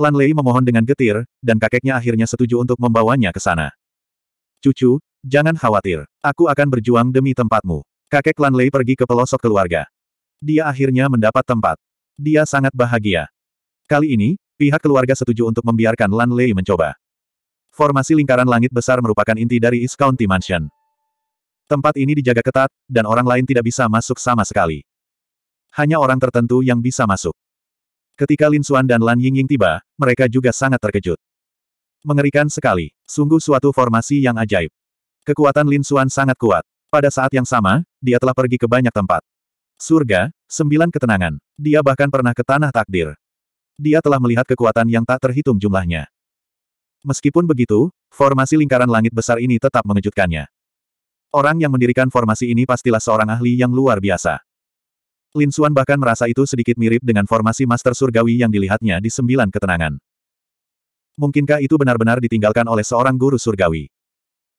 Lan Lei memohon dengan getir, dan kakeknya akhirnya setuju untuk membawanya ke sana. Cucu, jangan khawatir. Aku akan berjuang demi tempatmu. Kakek Lan Lei pergi ke pelosok keluarga. Dia akhirnya mendapat tempat. Dia sangat bahagia. Kali ini, pihak keluarga setuju untuk membiarkan Lan Lei mencoba. Formasi lingkaran langit besar merupakan inti dari East County Mansion. Tempat ini dijaga ketat, dan orang lain tidak bisa masuk sama sekali. Hanya orang tertentu yang bisa masuk. Ketika Lin Xuan dan Lan Yingying tiba, mereka juga sangat terkejut. Mengerikan sekali, sungguh suatu formasi yang ajaib. Kekuatan Lin Xuan sangat kuat. Pada saat yang sama, dia telah pergi ke banyak tempat. Surga, sembilan ketenangan. Dia bahkan pernah ke tanah takdir. Dia telah melihat kekuatan yang tak terhitung jumlahnya. Meskipun begitu, formasi lingkaran langit besar ini tetap mengejutkannya. Orang yang mendirikan formasi ini pastilah seorang ahli yang luar biasa. Lin Xuan bahkan merasa itu sedikit mirip dengan formasi Master Surgawi yang dilihatnya di Sembilan Ketenangan. Mungkinkah itu benar-benar ditinggalkan oleh seorang guru surgawi?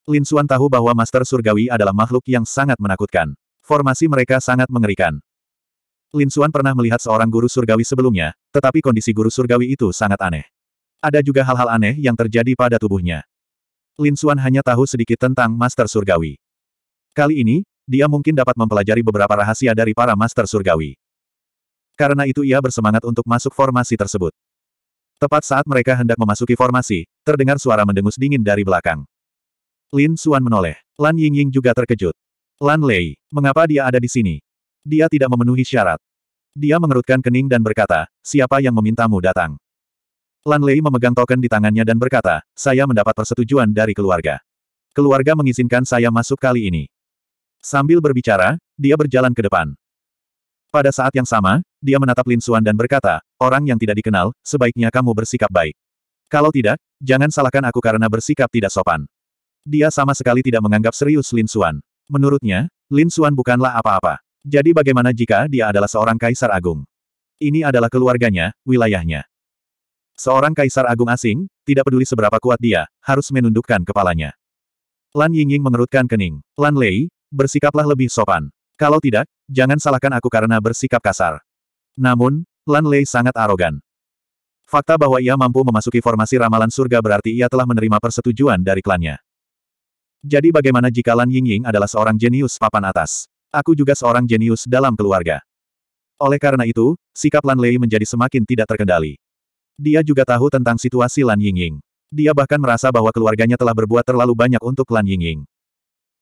Lin Xuan tahu bahwa Master Surgawi adalah makhluk yang sangat menakutkan. Formasi mereka sangat mengerikan. Lin Xuan pernah melihat seorang guru surgawi sebelumnya, tetapi kondisi guru surgawi itu sangat aneh. Ada juga hal-hal aneh yang terjadi pada tubuhnya. Lin Xuan hanya tahu sedikit tentang Master Surgawi. Kali ini, dia mungkin dapat mempelajari beberapa rahasia dari para master surgawi. Karena itu ia bersemangat untuk masuk formasi tersebut. Tepat saat mereka hendak memasuki formasi, terdengar suara mendengus dingin dari belakang. Lin Suan menoleh. Lan Yingying juga terkejut. Lan Lei, mengapa dia ada di sini? Dia tidak memenuhi syarat. Dia mengerutkan kening dan berkata, siapa yang memintamu datang? Lan Lei memegang token di tangannya dan berkata, saya mendapat persetujuan dari keluarga. Keluarga mengizinkan saya masuk kali ini. Sambil berbicara, dia berjalan ke depan. Pada saat yang sama, dia menatap Lin Suan dan berkata, orang yang tidak dikenal, sebaiknya kamu bersikap baik. Kalau tidak, jangan salahkan aku karena bersikap tidak sopan. Dia sama sekali tidak menganggap serius Lin Suan. Menurutnya, Lin Suan bukanlah apa-apa. Jadi bagaimana jika dia adalah seorang kaisar agung? Ini adalah keluarganya, wilayahnya. Seorang kaisar agung asing, tidak peduli seberapa kuat dia, harus menundukkan kepalanya. Lan Yingying mengerutkan kening. Lan Lei, bersikaplah lebih sopan. Kalau tidak, jangan salahkan aku karena bersikap kasar. Namun, Lan Lei sangat arogan. Fakta bahwa ia mampu memasuki formasi ramalan surga berarti ia telah menerima persetujuan dari klannya. Jadi bagaimana jika Lan Yingying adalah seorang jenius papan atas? Aku juga seorang jenius dalam keluarga. Oleh karena itu, sikap Lan Lei menjadi semakin tidak terkendali. Dia juga tahu tentang situasi Lan Yingying. Dia bahkan merasa bahwa keluarganya telah berbuat terlalu banyak untuk Lan Yingying.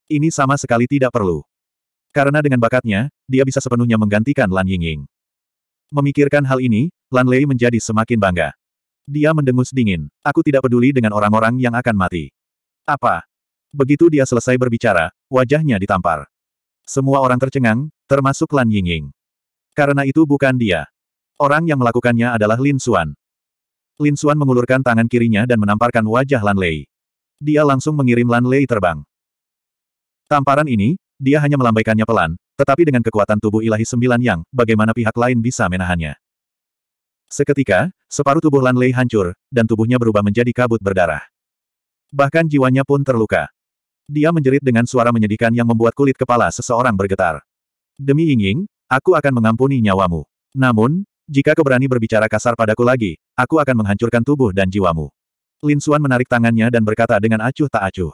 Ini sama sekali tidak perlu. Karena dengan bakatnya, dia bisa sepenuhnya menggantikan Lan Yingying. Memikirkan hal ini, Lan Lei menjadi semakin bangga. Dia mendengus dingin. Aku tidak peduli dengan orang-orang yang akan mati. Apa? Begitu dia selesai berbicara, wajahnya ditampar. Semua orang tercengang, termasuk Lan Yingying. Karena itu bukan dia. Orang yang melakukannya adalah Lin Xuan. Lin Xuan mengulurkan tangan kirinya dan menamparkan wajah Lan Lei. Dia langsung mengirim Lan Lei terbang. Tamparan ini, dia hanya melambaikannya pelan, tetapi dengan kekuatan tubuh ilahi sembilan yang, bagaimana pihak lain bisa menahannya. Seketika, separuh tubuh Lan Lei hancur, dan tubuhnya berubah menjadi kabut berdarah. Bahkan jiwanya pun terluka. Dia menjerit dengan suara menyedihkan yang membuat kulit kepala seseorang bergetar. Demi Ying aku akan mengampuni nyawamu. Namun, jika kau berani berbicara kasar padaku lagi, aku akan menghancurkan tubuh dan jiwamu. Lin Suan menarik tangannya dan berkata dengan acuh tak acuh.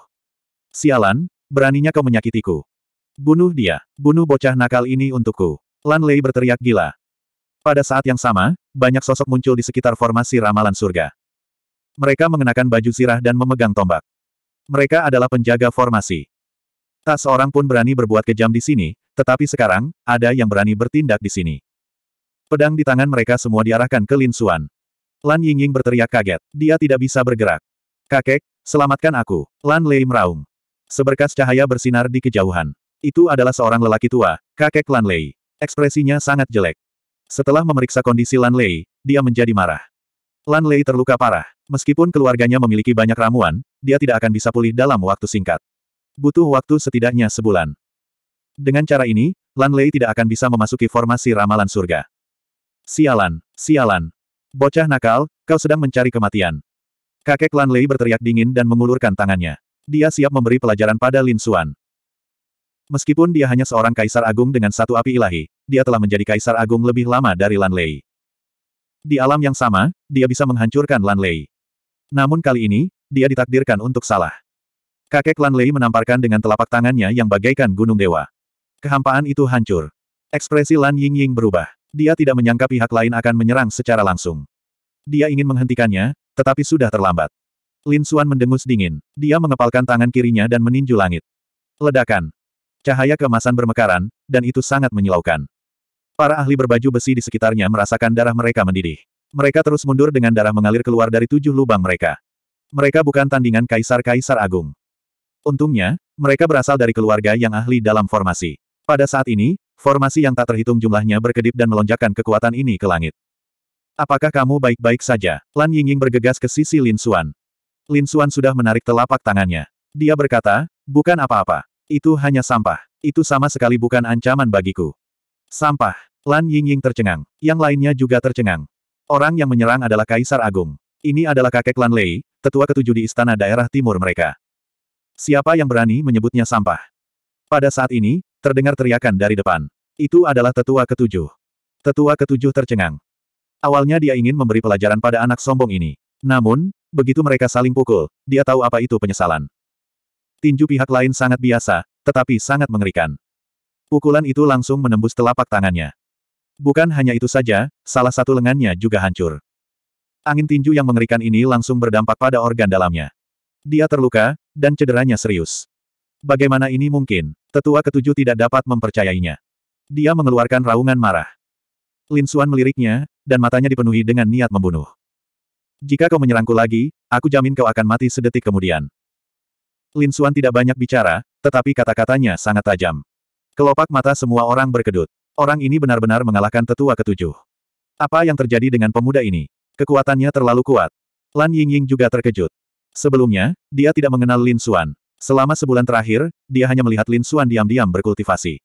Sialan, beraninya kau menyakitiku. Bunuh dia, bunuh bocah nakal ini untukku. Lan Lei berteriak gila. Pada saat yang sama, banyak sosok muncul di sekitar formasi ramalan surga. Mereka mengenakan baju sirah dan memegang tombak. Mereka adalah penjaga formasi. Tak seorang pun berani berbuat kejam di sini, tetapi sekarang, ada yang berani bertindak di sini. Pedang di tangan mereka semua diarahkan ke Lin Xuan. Lan Yingying berteriak kaget. Dia tidak bisa bergerak. Kakek, selamatkan aku. Lan Lei meraung. Seberkas cahaya bersinar di kejauhan. Itu adalah seorang lelaki tua, kakek Lan Lei. Ekspresinya sangat jelek. Setelah memeriksa kondisi Lan Lei, dia menjadi marah. Lan Lei terluka parah. Meskipun keluarganya memiliki banyak ramuan, dia tidak akan bisa pulih dalam waktu singkat. Butuh waktu setidaknya sebulan. Dengan cara ini, Lan Lei tidak akan bisa memasuki formasi ramalan surga. Sialan, sialan. Bocah nakal, kau sedang mencari kematian. Kakek Lan Lei berteriak dingin dan mengulurkan tangannya. Dia siap memberi pelajaran pada Lin Xuan. Meskipun dia hanya seorang kaisar agung dengan satu api ilahi, dia telah menjadi kaisar agung lebih lama dari Lan Lei. Di alam yang sama, dia bisa menghancurkan Lan Lei. Namun kali ini, dia ditakdirkan untuk salah. Kakek Lan Lei menamparkan dengan telapak tangannya yang bagaikan gunung dewa. Kehampaan itu hancur. Ekspresi Lan Ying Ying berubah. Dia tidak menyangka pihak lain akan menyerang secara langsung. Dia ingin menghentikannya, tetapi sudah terlambat. Lin Xuan mendengus dingin. Dia mengepalkan tangan kirinya dan meninju langit. Ledakan. Cahaya kemasan bermekaran, dan itu sangat menyilaukan. Para ahli berbaju besi di sekitarnya merasakan darah mereka mendidih. Mereka terus mundur dengan darah mengalir keluar dari tujuh lubang mereka. Mereka bukan tandingan kaisar-kaisar agung. Untungnya, mereka berasal dari keluarga yang ahli dalam formasi. Pada saat ini, formasi yang tak terhitung jumlahnya berkedip dan melonjakkan kekuatan ini ke langit. Apakah kamu baik-baik saja? Lan Yingying bergegas ke sisi Lin Xuan. Lin Xuan sudah menarik telapak tangannya. Dia berkata, bukan apa-apa. Itu hanya sampah. Itu sama sekali bukan ancaman bagiku. Sampah. Lan Yingying tercengang. Yang lainnya juga tercengang. Orang yang menyerang adalah Kaisar Agung. Ini adalah kakek Lan Lei, tetua ketujuh di istana daerah timur mereka. Siapa yang berani menyebutnya sampah? Pada saat ini, terdengar teriakan dari depan. Itu adalah tetua ketujuh. Tetua ketujuh tercengang. Awalnya dia ingin memberi pelajaran pada anak sombong ini. Namun, Begitu mereka saling pukul, dia tahu apa itu penyesalan. Tinju pihak lain sangat biasa, tetapi sangat mengerikan. Pukulan itu langsung menembus telapak tangannya. Bukan hanya itu saja, salah satu lengannya juga hancur. Angin tinju yang mengerikan ini langsung berdampak pada organ dalamnya. Dia terluka, dan cederanya serius. Bagaimana ini mungkin? Tetua ketujuh tidak dapat mempercayainya. Dia mengeluarkan raungan marah. Lin Suan meliriknya, dan matanya dipenuhi dengan niat membunuh. Jika kau menyerangku lagi, aku jamin kau akan mati sedetik kemudian. Lin Xuan tidak banyak bicara, tetapi kata-katanya sangat tajam. Kelopak mata semua orang berkedut. Orang ini benar-benar mengalahkan tetua ketujuh. Apa yang terjadi dengan pemuda ini? Kekuatannya terlalu kuat. Lan Yingying juga terkejut. Sebelumnya, dia tidak mengenal Lin Xuan. Selama sebulan terakhir, dia hanya melihat Lin Xuan diam-diam berkultivasi.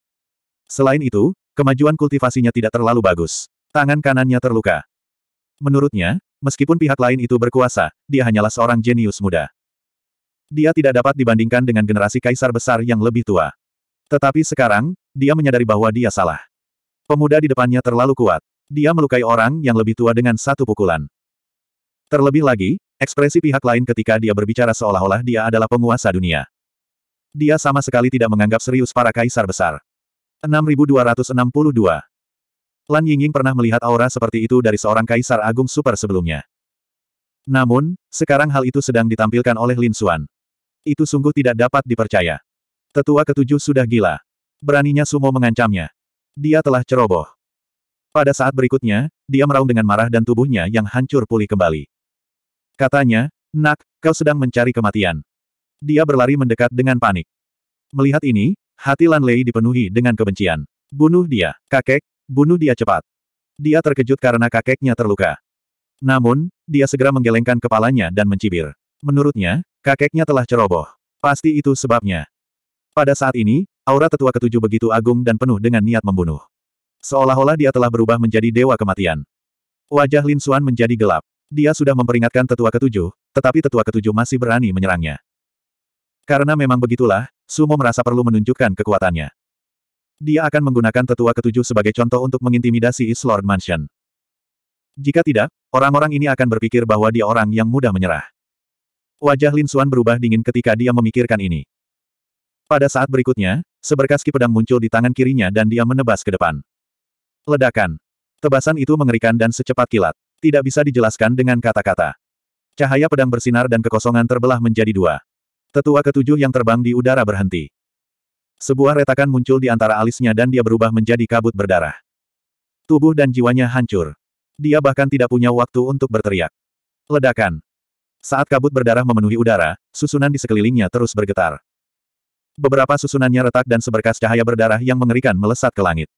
Selain itu, kemajuan kultivasinya tidak terlalu bagus. Tangan kanannya terluka. Menurutnya, Meskipun pihak lain itu berkuasa, dia hanyalah seorang jenius muda. Dia tidak dapat dibandingkan dengan generasi kaisar besar yang lebih tua. Tetapi sekarang, dia menyadari bahwa dia salah. Pemuda di depannya terlalu kuat. Dia melukai orang yang lebih tua dengan satu pukulan. Terlebih lagi, ekspresi pihak lain ketika dia berbicara seolah-olah dia adalah penguasa dunia. Dia sama sekali tidak menganggap serius para kaisar besar. 6262 Lan Yingying pernah melihat aura seperti itu dari seorang kaisar agung super sebelumnya. Namun, sekarang hal itu sedang ditampilkan oleh Lin Xuan. Itu sungguh tidak dapat dipercaya. Tetua ketujuh sudah gila. Beraninya Sumo mengancamnya. Dia telah ceroboh. Pada saat berikutnya, dia meraung dengan marah dan tubuhnya yang hancur pulih kembali. Katanya, Nak, kau sedang mencari kematian. Dia berlari mendekat dengan panik. Melihat ini, hati Lan Lei dipenuhi dengan kebencian. Bunuh dia, kakek, Bunuh dia cepat. Dia terkejut karena kakeknya terluka. Namun, dia segera menggelengkan kepalanya dan mencibir. Menurutnya, kakeknya telah ceroboh. Pasti itu sebabnya. Pada saat ini, aura tetua ketujuh begitu agung dan penuh dengan niat membunuh. Seolah-olah dia telah berubah menjadi dewa kematian. Wajah Lin Suan menjadi gelap. Dia sudah memperingatkan tetua ketujuh, tetapi tetua ketujuh masih berani menyerangnya. Karena memang begitulah, Sumo merasa perlu menunjukkan kekuatannya. Dia akan menggunakan tetua ketujuh sebagai contoh untuk mengintimidasi East Lord Mansion. Jika tidak, orang-orang ini akan berpikir bahwa dia orang yang mudah menyerah. Wajah Lin Suan berubah dingin ketika dia memikirkan ini. Pada saat berikutnya, seberkas ki pedang muncul di tangan kirinya dan dia menebas ke depan. Ledakan. Tebasan itu mengerikan dan secepat kilat. Tidak bisa dijelaskan dengan kata-kata. Cahaya pedang bersinar dan kekosongan terbelah menjadi dua. Tetua ketujuh yang terbang di udara berhenti. Sebuah retakan muncul di antara alisnya dan dia berubah menjadi kabut berdarah. Tubuh dan jiwanya hancur. Dia bahkan tidak punya waktu untuk berteriak. Ledakan. Saat kabut berdarah memenuhi udara, susunan di sekelilingnya terus bergetar. Beberapa susunannya retak dan seberkas cahaya berdarah yang mengerikan melesat ke langit.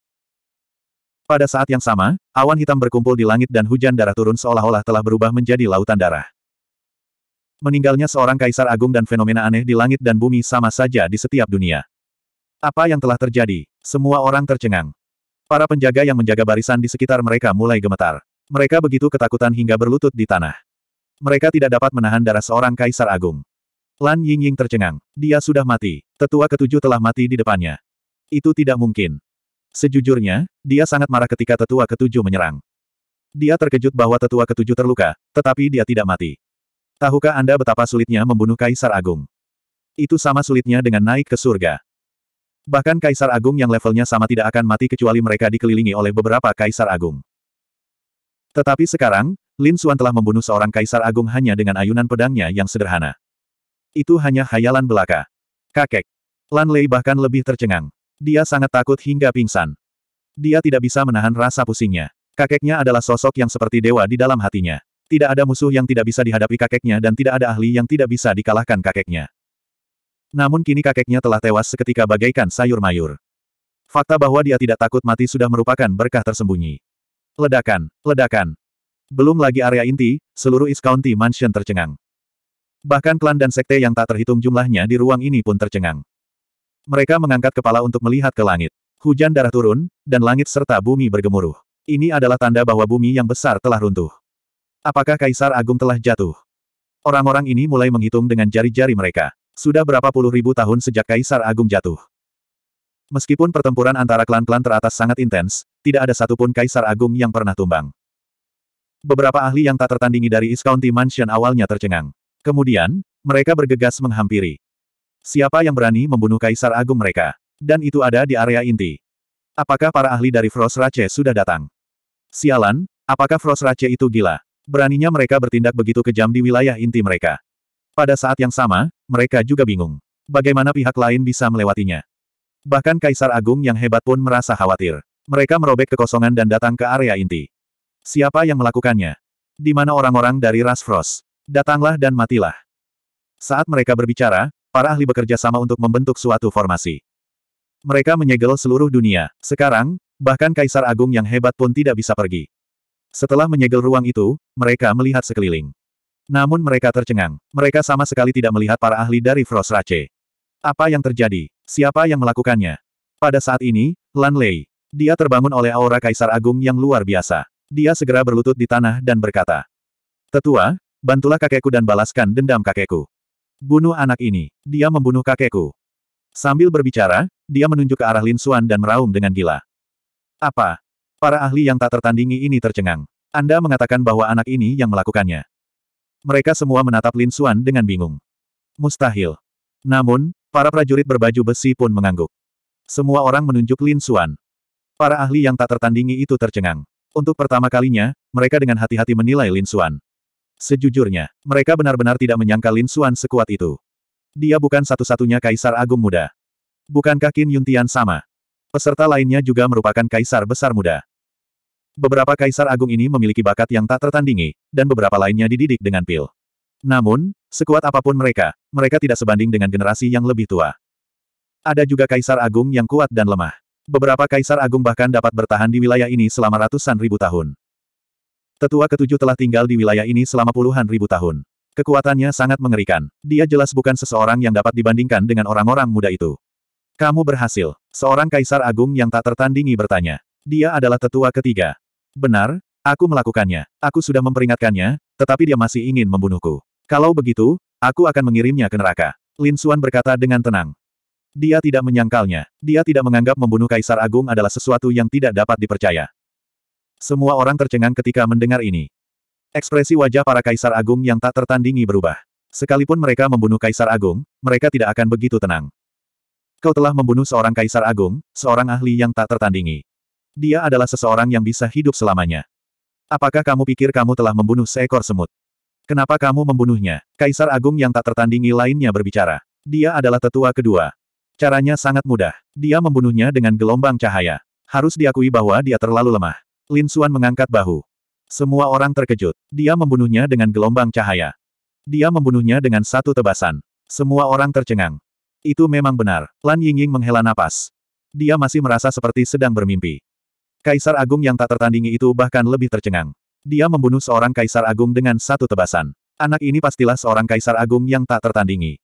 Pada saat yang sama, awan hitam berkumpul di langit dan hujan darah turun seolah-olah telah berubah menjadi lautan darah. Meninggalnya seorang kaisar agung dan fenomena aneh di langit dan bumi sama saja di setiap dunia. Apa yang telah terjadi? Semua orang tercengang. Para penjaga yang menjaga barisan di sekitar mereka mulai gemetar. Mereka begitu ketakutan hingga berlutut di tanah. Mereka tidak dapat menahan darah seorang kaisar agung. Lan Yingying tercengang. Dia sudah mati. Tetua ketujuh telah mati di depannya. Itu tidak mungkin. Sejujurnya, dia sangat marah ketika tetua ketujuh menyerang. Dia terkejut bahwa tetua ketujuh terluka, tetapi dia tidak mati. Tahukah Anda betapa sulitnya membunuh kaisar agung? Itu sama sulitnya dengan naik ke surga. Bahkan Kaisar Agung yang levelnya sama tidak akan mati kecuali mereka dikelilingi oleh beberapa Kaisar Agung. Tetapi sekarang, Lin Xuan telah membunuh seorang Kaisar Agung hanya dengan ayunan pedangnya yang sederhana. Itu hanya khayalan belaka. Kakek. Lan Lei bahkan lebih tercengang. Dia sangat takut hingga pingsan. Dia tidak bisa menahan rasa pusingnya. Kakeknya adalah sosok yang seperti dewa di dalam hatinya. Tidak ada musuh yang tidak bisa dihadapi kakeknya dan tidak ada ahli yang tidak bisa dikalahkan kakeknya. Namun kini kakeknya telah tewas seketika bagaikan sayur mayur. Fakta bahwa dia tidak takut mati sudah merupakan berkah tersembunyi. Ledakan, ledakan. Belum lagi area inti, seluruh East County Mansion tercengang. Bahkan klan dan sekte yang tak terhitung jumlahnya di ruang ini pun tercengang. Mereka mengangkat kepala untuk melihat ke langit. Hujan darah turun, dan langit serta bumi bergemuruh. Ini adalah tanda bahwa bumi yang besar telah runtuh. Apakah Kaisar Agung telah jatuh? Orang-orang ini mulai menghitung dengan jari-jari mereka. Sudah berapa puluh ribu tahun sejak Kaisar Agung jatuh. Meskipun pertempuran antara klan-klan teratas sangat intens, tidak ada satupun Kaisar Agung yang pernah tumbang. Beberapa ahli yang tak tertandingi dari East Mansion awalnya tercengang. Kemudian, mereka bergegas menghampiri. Siapa yang berani membunuh Kaisar Agung mereka? Dan itu ada di area inti. Apakah para ahli dari Frost Rache sudah datang? Sialan, apakah Frost Rache itu gila? Beraninya mereka bertindak begitu kejam di wilayah inti mereka. Pada saat yang sama, mereka juga bingung. Bagaimana pihak lain bisa melewatinya? Bahkan Kaisar Agung yang hebat pun merasa khawatir. Mereka merobek kekosongan dan datang ke area inti. Siapa yang melakukannya? Di mana orang-orang dari ras Frost? Datanglah dan matilah. Saat mereka berbicara, para ahli bekerja sama untuk membentuk suatu formasi. Mereka menyegel seluruh dunia. Sekarang, bahkan Kaisar Agung yang hebat pun tidak bisa pergi. Setelah menyegel ruang itu, mereka melihat sekeliling. Namun mereka tercengang. Mereka sama sekali tidak melihat para ahli dari Frost Race Apa yang terjadi? Siapa yang melakukannya? Pada saat ini, Lan Lei. Dia terbangun oleh aura Kaisar Agung yang luar biasa. Dia segera berlutut di tanah dan berkata. Tetua, bantulah kakekku dan balaskan dendam kakekku. Bunuh anak ini. Dia membunuh kakekku. Sambil berbicara, dia menunjuk ke arah Lin Xuan dan meraung dengan gila. Apa? Para ahli yang tak tertandingi ini tercengang. Anda mengatakan bahwa anak ini yang melakukannya. Mereka semua menatap Lin Xuan dengan bingung. Mustahil. Namun, para prajurit berbaju besi pun mengangguk. Semua orang menunjuk Lin Xuan. Para ahli yang tak tertandingi itu tercengang. Untuk pertama kalinya, mereka dengan hati-hati menilai Lin Xuan. Sejujurnya, mereka benar-benar tidak menyangka Lin Xuan sekuat itu. Dia bukan satu-satunya Kaisar Agung Muda. Bukankah Qin Yuntian sama? Peserta lainnya juga merupakan Kaisar Besar Muda. Beberapa kaisar agung ini memiliki bakat yang tak tertandingi, dan beberapa lainnya dididik dengan pil. Namun, sekuat apapun mereka, mereka tidak sebanding dengan generasi yang lebih tua. Ada juga kaisar agung yang kuat dan lemah. Beberapa kaisar agung bahkan dapat bertahan di wilayah ini selama ratusan ribu tahun. Tetua ketujuh telah tinggal di wilayah ini selama puluhan ribu tahun. Kekuatannya sangat mengerikan. Dia jelas bukan seseorang yang dapat dibandingkan dengan orang-orang muda itu. Kamu berhasil. Seorang kaisar agung yang tak tertandingi bertanya. Dia adalah tetua ketiga. Benar, aku melakukannya. Aku sudah memperingatkannya, tetapi dia masih ingin membunuhku. Kalau begitu, aku akan mengirimnya ke neraka. Lin Xuan berkata dengan tenang. Dia tidak menyangkalnya. Dia tidak menganggap membunuh Kaisar Agung adalah sesuatu yang tidak dapat dipercaya. Semua orang tercengang ketika mendengar ini. Ekspresi wajah para Kaisar Agung yang tak tertandingi berubah. Sekalipun mereka membunuh Kaisar Agung, mereka tidak akan begitu tenang. Kau telah membunuh seorang Kaisar Agung, seorang ahli yang tak tertandingi. Dia adalah seseorang yang bisa hidup selamanya. Apakah kamu pikir kamu telah membunuh seekor semut? Kenapa kamu membunuhnya? Kaisar Agung yang tak tertandingi lainnya berbicara. Dia adalah tetua kedua. Caranya sangat mudah. Dia membunuhnya dengan gelombang cahaya. Harus diakui bahwa dia terlalu lemah. Lin Suan mengangkat bahu. Semua orang terkejut. Dia membunuhnya dengan gelombang cahaya. Dia membunuhnya dengan satu tebasan. Semua orang tercengang. Itu memang benar. Lan Yingying menghela napas. Dia masih merasa seperti sedang bermimpi. Kaisar Agung yang tak tertandingi itu bahkan lebih tercengang. Dia membunuh seorang Kaisar Agung dengan satu tebasan. Anak ini pastilah seorang Kaisar Agung yang tak tertandingi.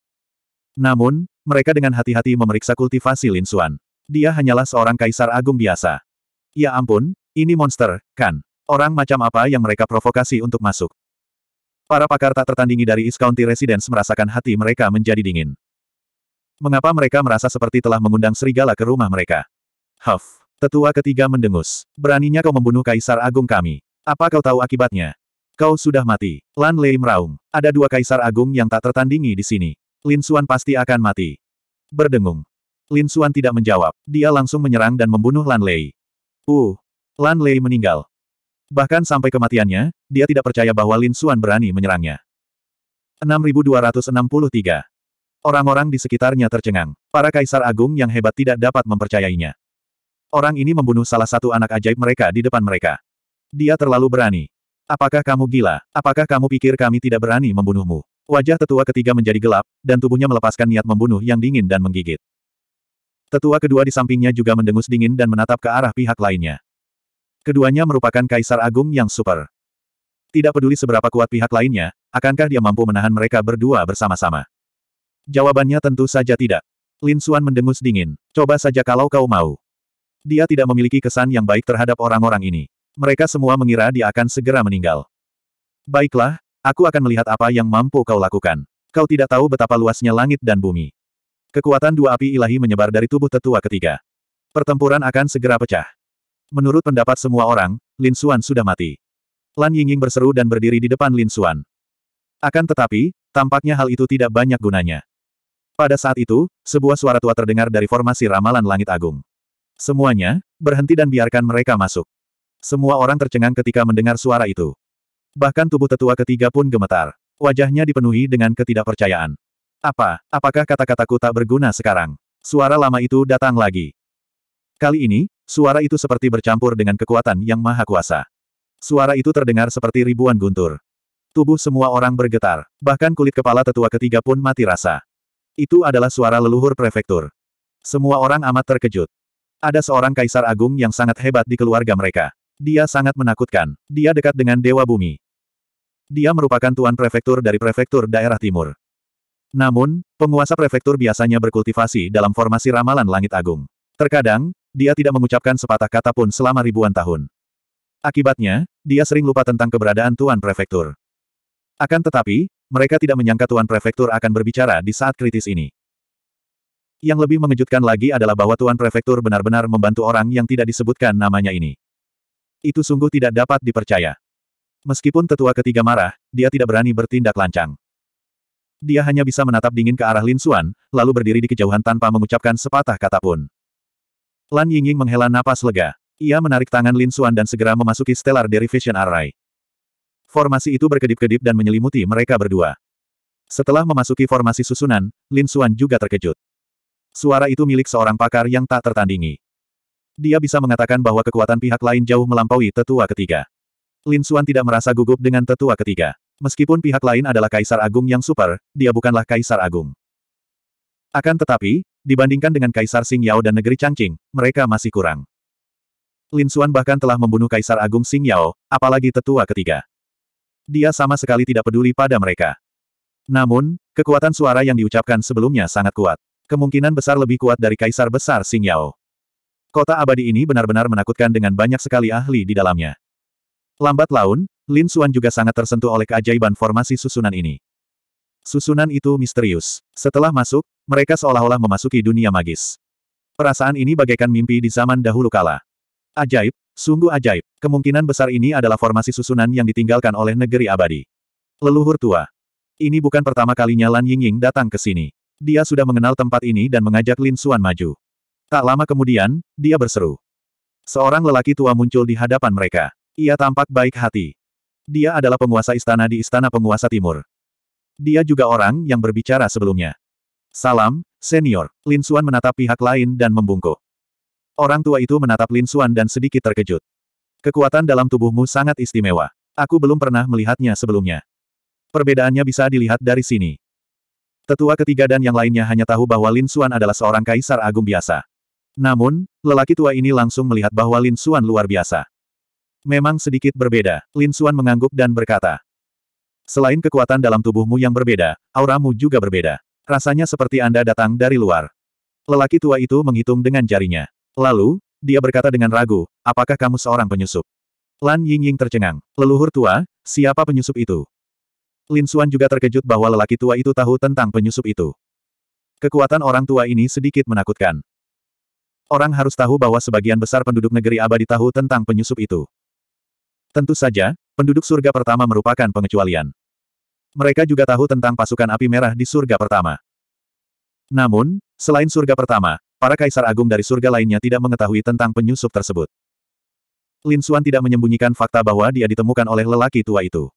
Namun, mereka dengan hati-hati memeriksa kultivasi Lin Xuan. Dia hanyalah seorang Kaisar Agung biasa. Ya ampun, ini monster, kan? Orang macam apa yang mereka provokasi untuk masuk? Para pakar tak tertandingi dari East County Residence merasakan hati mereka menjadi dingin. Mengapa mereka merasa seperti telah mengundang serigala ke rumah mereka? Huff. Tetua ketiga mendengus. Beraninya kau membunuh kaisar agung kami. Apa kau tahu akibatnya? Kau sudah mati. Lan Lei meraung. Ada dua kaisar agung yang tak tertandingi di sini. Lin Xuan pasti akan mati. Berdengung. Lin Xuan tidak menjawab. Dia langsung menyerang dan membunuh Lan Lei. Uh. Lan Lei meninggal. Bahkan sampai kematiannya, dia tidak percaya bahwa Lin Xuan berani menyerangnya. 6263. Orang-orang di sekitarnya tercengang. Para kaisar agung yang hebat tidak dapat mempercayainya. Orang ini membunuh salah satu anak ajaib mereka di depan mereka. Dia terlalu berani. Apakah kamu gila? Apakah kamu pikir kami tidak berani membunuhmu? Wajah tetua ketiga menjadi gelap, dan tubuhnya melepaskan niat membunuh yang dingin dan menggigit. Tetua kedua di sampingnya juga mendengus dingin dan menatap ke arah pihak lainnya. Keduanya merupakan kaisar agung yang super. Tidak peduli seberapa kuat pihak lainnya, akankah dia mampu menahan mereka berdua bersama-sama? Jawabannya tentu saja tidak. Lin Xuan mendengus dingin. Coba saja kalau kau mau. Dia tidak memiliki kesan yang baik terhadap orang-orang ini. Mereka semua mengira dia akan segera meninggal. Baiklah, aku akan melihat apa yang mampu kau lakukan. Kau tidak tahu betapa luasnya langit dan bumi. Kekuatan dua api ilahi menyebar dari tubuh tetua ketiga. Pertempuran akan segera pecah. Menurut pendapat semua orang, Lin Xuan sudah mati. Lan Yingying berseru dan berdiri di depan Lin Xuan. Akan tetapi, tampaknya hal itu tidak banyak gunanya. Pada saat itu, sebuah suara tua terdengar dari formasi ramalan langit agung. Semuanya, berhenti dan biarkan mereka masuk. Semua orang tercengang ketika mendengar suara itu. Bahkan tubuh tetua ketiga pun gemetar. Wajahnya dipenuhi dengan ketidakpercayaan. Apa, apakah kata-kataku tak berguna sekarang? Suara lama itu datang lagi. Kali ini, suara itu seperti bercampur dengan kekuatan yang maha kuasa. Suara itu terdengar seperti ribuan guntur. Tubuh semua orang bergetar, bahkan kulit kepala tetua ketiga pun mati rasa. Itu adalah suara leluhur prefektur. Semua orang amat terkejut. Ada seorang kaisar agung yang sangat hebat di keluarga mereka. Dia sangat menakutkan. Dia dekat dengan Dewa Bumi. Dia merupakan tuan prefektur dari prefektur daerah timur. Namun, penguasa prefektur biasanya berkultivasi dalam formasi ramalan langit agung. Terkadang, dia tidak mengucapkan sepatah kata pun selama ribuan tahun. Akibatnya, dia sering lupa tentang keberadaan tuan prefektur. Akan tetapi, mereka tidak menyangka tuan prefektur akan berbicara di saat kritis ini. Yang lebih mengejutkan lagi adalah bahwa Tuan Prefektur benar-benar membantu orang yang tidak disebutkan namanya ini. Itu sungguh tidak dapat dipercaya. Meskipun tetua ketiga marah, dia tidak berani bertindak lancang. Dia hanya bisa menatap dingin ke arah Lin Suan, lalu berdiri di kejauhan tanpa mengucapkan sepatah kata pun. Lan Yingying menghela napas lega. Ia menarik tangan Lin Suan dan segera memasuki Stellar Derivation Array. Formasi itu berkedip-kedip dan menyelimuti mereka berdua. Setelah memasuki formasi susunan, Lin Suan juga terkejut. Suara itu milik seorang pakar yang tak tertandingi. Dia bisa mengatakan bahwa kekuatan pihak lain jauh melampaui tetua ketiga. Lin Xuan tidak merasa gugup dengan tetua ketiga. Meskipun pihak lain adalah kaisar agung yang super, dia bukanlah kaisar agung. Akan tetapi, dibandingkan dengan kaisar Sing Yao dan negeri Changqing, mereka masih kurang. Lin Xuan bahkan telah membunuh kaisar agung Sing Yao, apalagi tetua ketiga. Dia sama sekali tidak peduli pada mereka. Namun, kekuatan suara yang diucapkan sebelumnya sangat kuat. Kemungkinan besar lebih kuat dari Kaisar Besar Xing Yao. Kota abadi ini benar-benar menakutkan dengan banyak sekali ahli di dalamnya. Lambat laun, Lin Xuan juga sangat tersentuh oleh keajaiban formasi susunan ini. Susunan itu misterius. Setelah masuk, mereka seolah-olah memasuki dunia magis. Perasaan ini bagaikan mimpi di zaman dahulu kala. Ajaib, sungguh ajaib. Kemungkinan besar ini adalah formasi susunan yang ditinggalkan oleh negeri abadi. Leluhur tua. Ini bukan pertama kalinya Lan Yingying datang ke sini. Dia sudah mengenal tempat ini dan mengajak Lin Xuan maju. Tak lama kemudian, dia berseru. Seorang lelaki tua muncul di hadapan mereka. Ia tampak baik hati. Dia adalah penguasa istana di Istana Penguasa Timur. Dia juga orang yang berbicara sebelumnya. Salam, senior. Lin Xuan menatap pihak lain dan membungkuk. Orang tua itu menatap Lin Xuan dan sedikit terkejut. Kekuatan dalam tubuhmu sangat istimewa. Aku belum pernah melihatnya sebelumnya. Perbedaannya bisa dilihat dari sini. Tetua ketiga dan yang lainnya hanya tahu bahwa Lin Xuan adalah seorang kaisar agung biasa. Namun, lelaki tua ini langsung melihat bahwa Lin Xuan luar biasa. Memang sedikit berbeda, Lin Xuan mengangguk dan berkata. Selain kekuatan dalam tubuhmu yang berbeda, auramu juga berbeda. Rasanya seperti Anda datang dari luar. Lelaki tua itu menghitung dengan jarinya. Lalu, dia berkata dengan ragu, apakah kamu seorang penyusup? Lan Yingying tercengang. Leluhur tua, siapa penyusup itu? Lin Suan juga terkejut bahwa lelaki tua itu tahu tentang penyusup itu. Kekuatan orang tua ini sedikit menakutkan. Orang harus tahu bahwa sebagian besar penduduk negeri abadi tahu tentang penyusup itu. Tentu saja, penduduk surga pertama merupakan pengecualian. Mereka juga tahu tentang pasukan api merah di surga pertama. Namun, selain surga pertama, para kaisar agung dari surga lainnya tidak mengetahui tentang penyusup tersebut. Lin Suan tidak menyembunyikan fakta bahwa dia ditemukan oleh lelaki tua itu.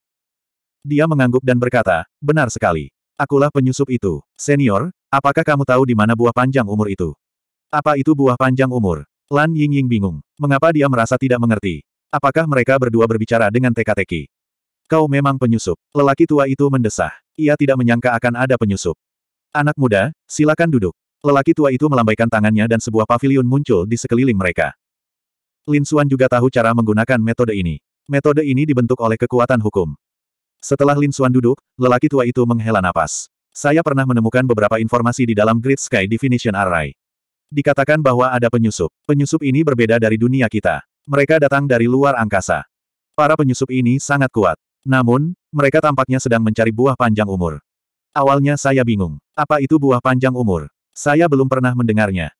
Dia mengangguk dan berkata, benar sekali. Akulah penyusup itu. Senior, apakah kamu tahu di mana buah panjang umur itu? Apa itu buah panjang umur? Lan Yingying bingung. Mengapa dia merasa tidak mengerti? Apakah mereka berdua berbicara dengan teka-teki? Kau memang penyusup. Lelaki tua itu mendesah. Ia tidak menyangka akan ada penyusup. Anak muda, silakan duduk. Lelaki tua itu melambaikan tangannya dan sebuah pavilion muncul di sekeliling mereka. Lin Xuan juga tahu cara menggunakan metode ini. Metode ini dibentuk oleh kekuatan hukum. Setelah Lin Xuan duduk, lelaki tua itu menghela napas. Saya pernah menemukan beberapa informasi di dalam Great Sky Definition Array. Dikatakan bahwa ada penyusup. Penyusup ini berbeda dari dunia kita. Mereka datang dari luar angkasa. Para penyusup ini sangat kuat. Namun, mereka tampaknya sedang mencari buah panjang umur. Awalnya saya bingung. Apa itu buah panjang umur? Saya belum pernah mendengarnya.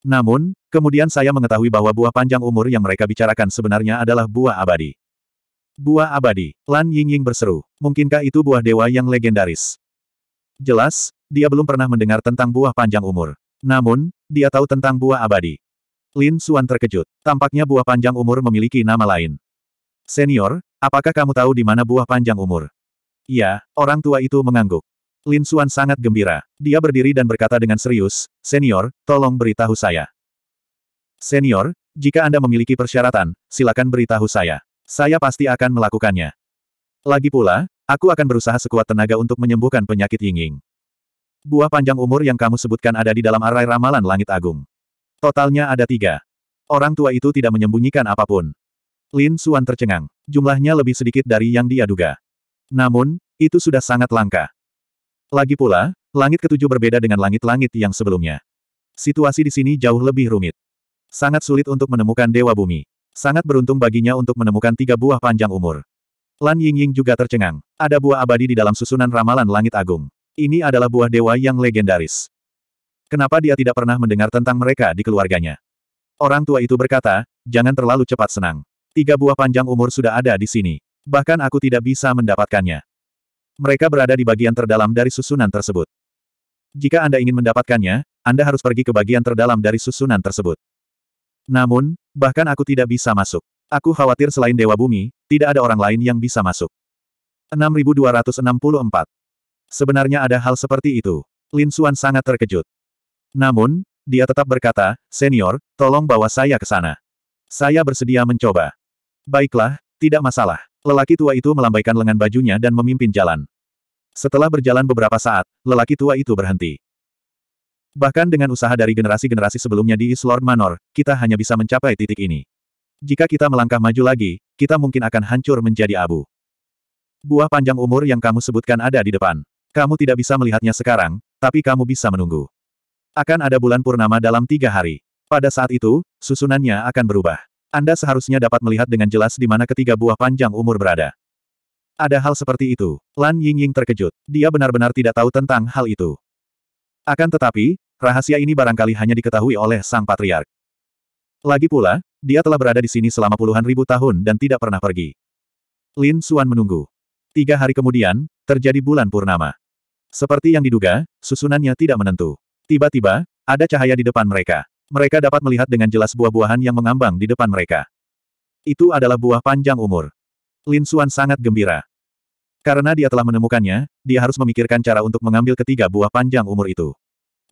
Namun, kemudian saya mengetahui bahwa buah panjang umur yang mereka bicarakan sebenarnya adalah buah abadi. Buah abadi. Lan Yingying berseru. Mungkinkah itu buah dewa yang legendaris? Jelas, dia belum pernah mendengar tentang buah panjang umur. Namun, dia tahu tentang buah abadi. Lin Suan terkejut. Tampaknya buah panjang umur memiliki nama lain. Senior, apakah kamu tahu di mana buah panjang umur? Ya, orang tua itu mengangguk. Lin Suan sangat gembira. Dia berdiri dan berkata dengan serius, Senior, tolong beritahu saya. Senior, jika Anda memiliki persyaratan, silakan beritahu saya. Saya pasti akan melakukannya. Lagi pula, aku akan berusaha sekuat tenaga untuk menyembuhkan penyakit Yingying. Buah panjang umur yang kamu sebutkan ada di dalam arai ramalan langit agung. Totalnya ada tiga. Orang tua itu tidak menyembunyikan apapun. Lin Suan tercengang. Jumlahnya lebih sedikit dari yang dia duga. Namun, itu sudah sangat langka. Lagi pula, langit ketujuh berbeda dengan langit-langit yang sebelumnya. Situasi di sini jauh lebih rumit. Sangat sulit untuk menemukan Dewa Bumi. Sangat beruntung baginya untuk menemukan tiga buah panjang umur. Lan Yingying juga tercengang. Ada buah abadi di dalam susunan ramalan langit agung. Ini adalah buah dewa yang legendaris. Kenapa dia tidak pernah mendengar tentang mereka di keluarganya? Orang tua itu berkata, jangan terlalu cepat senang. Tiga buah panjang umur sudah ada di sini. Bahkan aku tidak bisa mendapatkannya. Mereka berada di bagian terdalam dari susunan tersebut. Jika Anda ingin mendapatkannya, Anda harus pergi ke bagian terdalam dari susunan tersebut. Namun, bahkan aku tidak bisa masuk. Aku khawatir selain Dewa Bumi, tidak ada orang lain yang bisa masuk. 6264. Sebenarnya ada hal seperti itu. Lin Suan sangat terkejut. Namun, dia tetap berkata, Senior, tolong bawa saya ke sana. Saya bersedia mencoba. Baiklah, tidak masalah. Lelaki tua itu melambaikan lengan bajunya dan memimpin jalan. Setelah berjalan beberapa saat, lelaki tua itu berhenti. Bahkan dengan usaha dari generasi-generasi sebelumnya di East Lord Manor, kita hanya bisa mencapai titik ini. Jika kita melangkah maju lagi, kita mungkin akan hancur menjadi abu. Buah panjang umur yang kamu sebutkan ada di depan. Kamu tidak bisa melihatnya sekarang, tapi kamu bisa menunggu. Akan ada bulan purnama dalam tiga hari. Pada saat itu, susunannya akan berubah. Anda seharusnya dapat melihat dengan jelas di mana ketiga buah panjang umur berada. Ada hal seperti itu. Lan Yingying terkejut. Dia benar-benar tidak tahu tentang hal itu. Akan tetapi, Rahasia ini barangkali hanya diketahui oleh sang patriark. Lagi pula, dia telah berada di sini selama puluhan ribu tahun dan tidak pernah pergi. Lin Xuan menunggu. Tiga hari kemudian, terjadi bulan purnama. Seperti yang diduga, susunannya tidak menentu. Tiba-tiba, ada cahaya di depan mereka. Mereka dapat melihat dengan jelas buah-buahan yang mengambang di depan mereka. Itu adalah buah panjang umur. Lin Xuan sangat gembira. Karena dia telah menemukannya, dia harus memikirkan cara untuk mengambil ketiga buah panjang umur itu.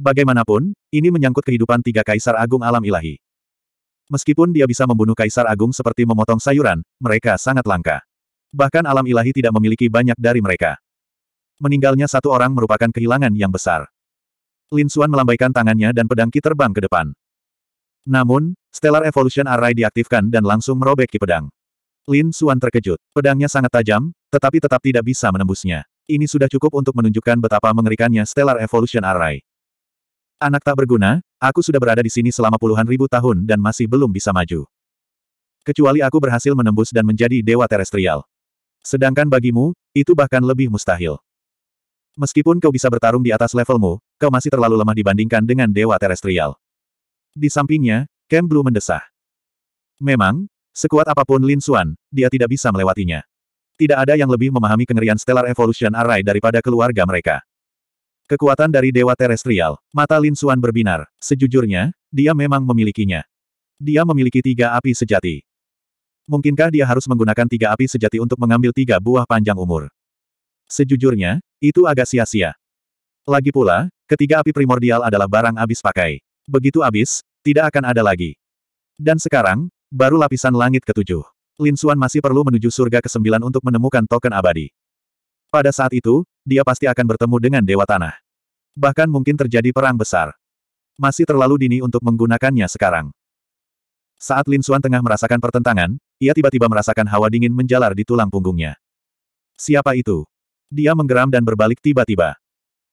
Bagaimanapun, ini menyangkut kehidupan tiga kaisar agung alam ilahi. Meskipun dia bisa membunuh kaisar agung seperti memotong sayuran, mereka sangat langka. Bahkan alam ilahi tidak memiliki banyak dari mereka. Meninggalnya satu orang merupakan kehilangan yang besar. Lin Xuan melambaikan tangannya dan pedang Ki terbang ke depan. Namun, Stellar Evolution Array diaktifkan dan langsung merobek Ki pedang. Lin Xuan terkejut. Pedangnya sangat tajam, tetapi tetap tidak bisa menembusnya. Ini sudah cukup untuk menunjukkan betapa mengerikannya Stellar Evolution Array. Anak tak berguna, aku sudah berada di sini selama puluhan ribu tahun dan masih belum bisa maju. Kecuali aku berhasil menembus dan menjadi dewa terestrial. Sedangkan bagimu, itu bahkan lebih mustahil. Meskipun kau bisa bertarung di atas levelmu, kau masih terlalu lemah dibandingkan dengan dewa terestrial. Di sampingnya, Kem Blue mendesah. Memang, sekuat apapun Lin Xuan, dia tidak bisa melewatinya. Tidak ada yang lebih memahami kengerian Stellar Evolution Array daripada keluarga mereka. Kekuatan dari Dewa Terestrial, mata Lin Xuan berbinar, sejujurnya, dia memang memilikinya. Dia memiliki tiga api sejati. Mungkinkah dia harus menggunakan tiga api sejati untuk mengambil tiga buah panjang umur? Sejujurnya, itu agak sia-sia. Lagi pula, ketiga api primordial adalah barang abis pakai. Begitu abis, tidak akan ada lagi. Dan sekarang, baru lapisan langit ketujuh. Lin Xuan masih perlu menuju surga ke-9 untuk menemukan token abadi. Pada saat itu, dia pasti akan bertemu dengan Dewa Tanah. Bahkan mungkin terjadi perang besar. Masih terlalu dini untuk menggunakannya sekarang. Saat Lin Xuan tengah merasakan pertentangan, ia tiba-tiba merasakan hawa dingin menjalar di tulang punggungnya. Siapa itu? Dia menggeram dan berbalik tiba-tiba.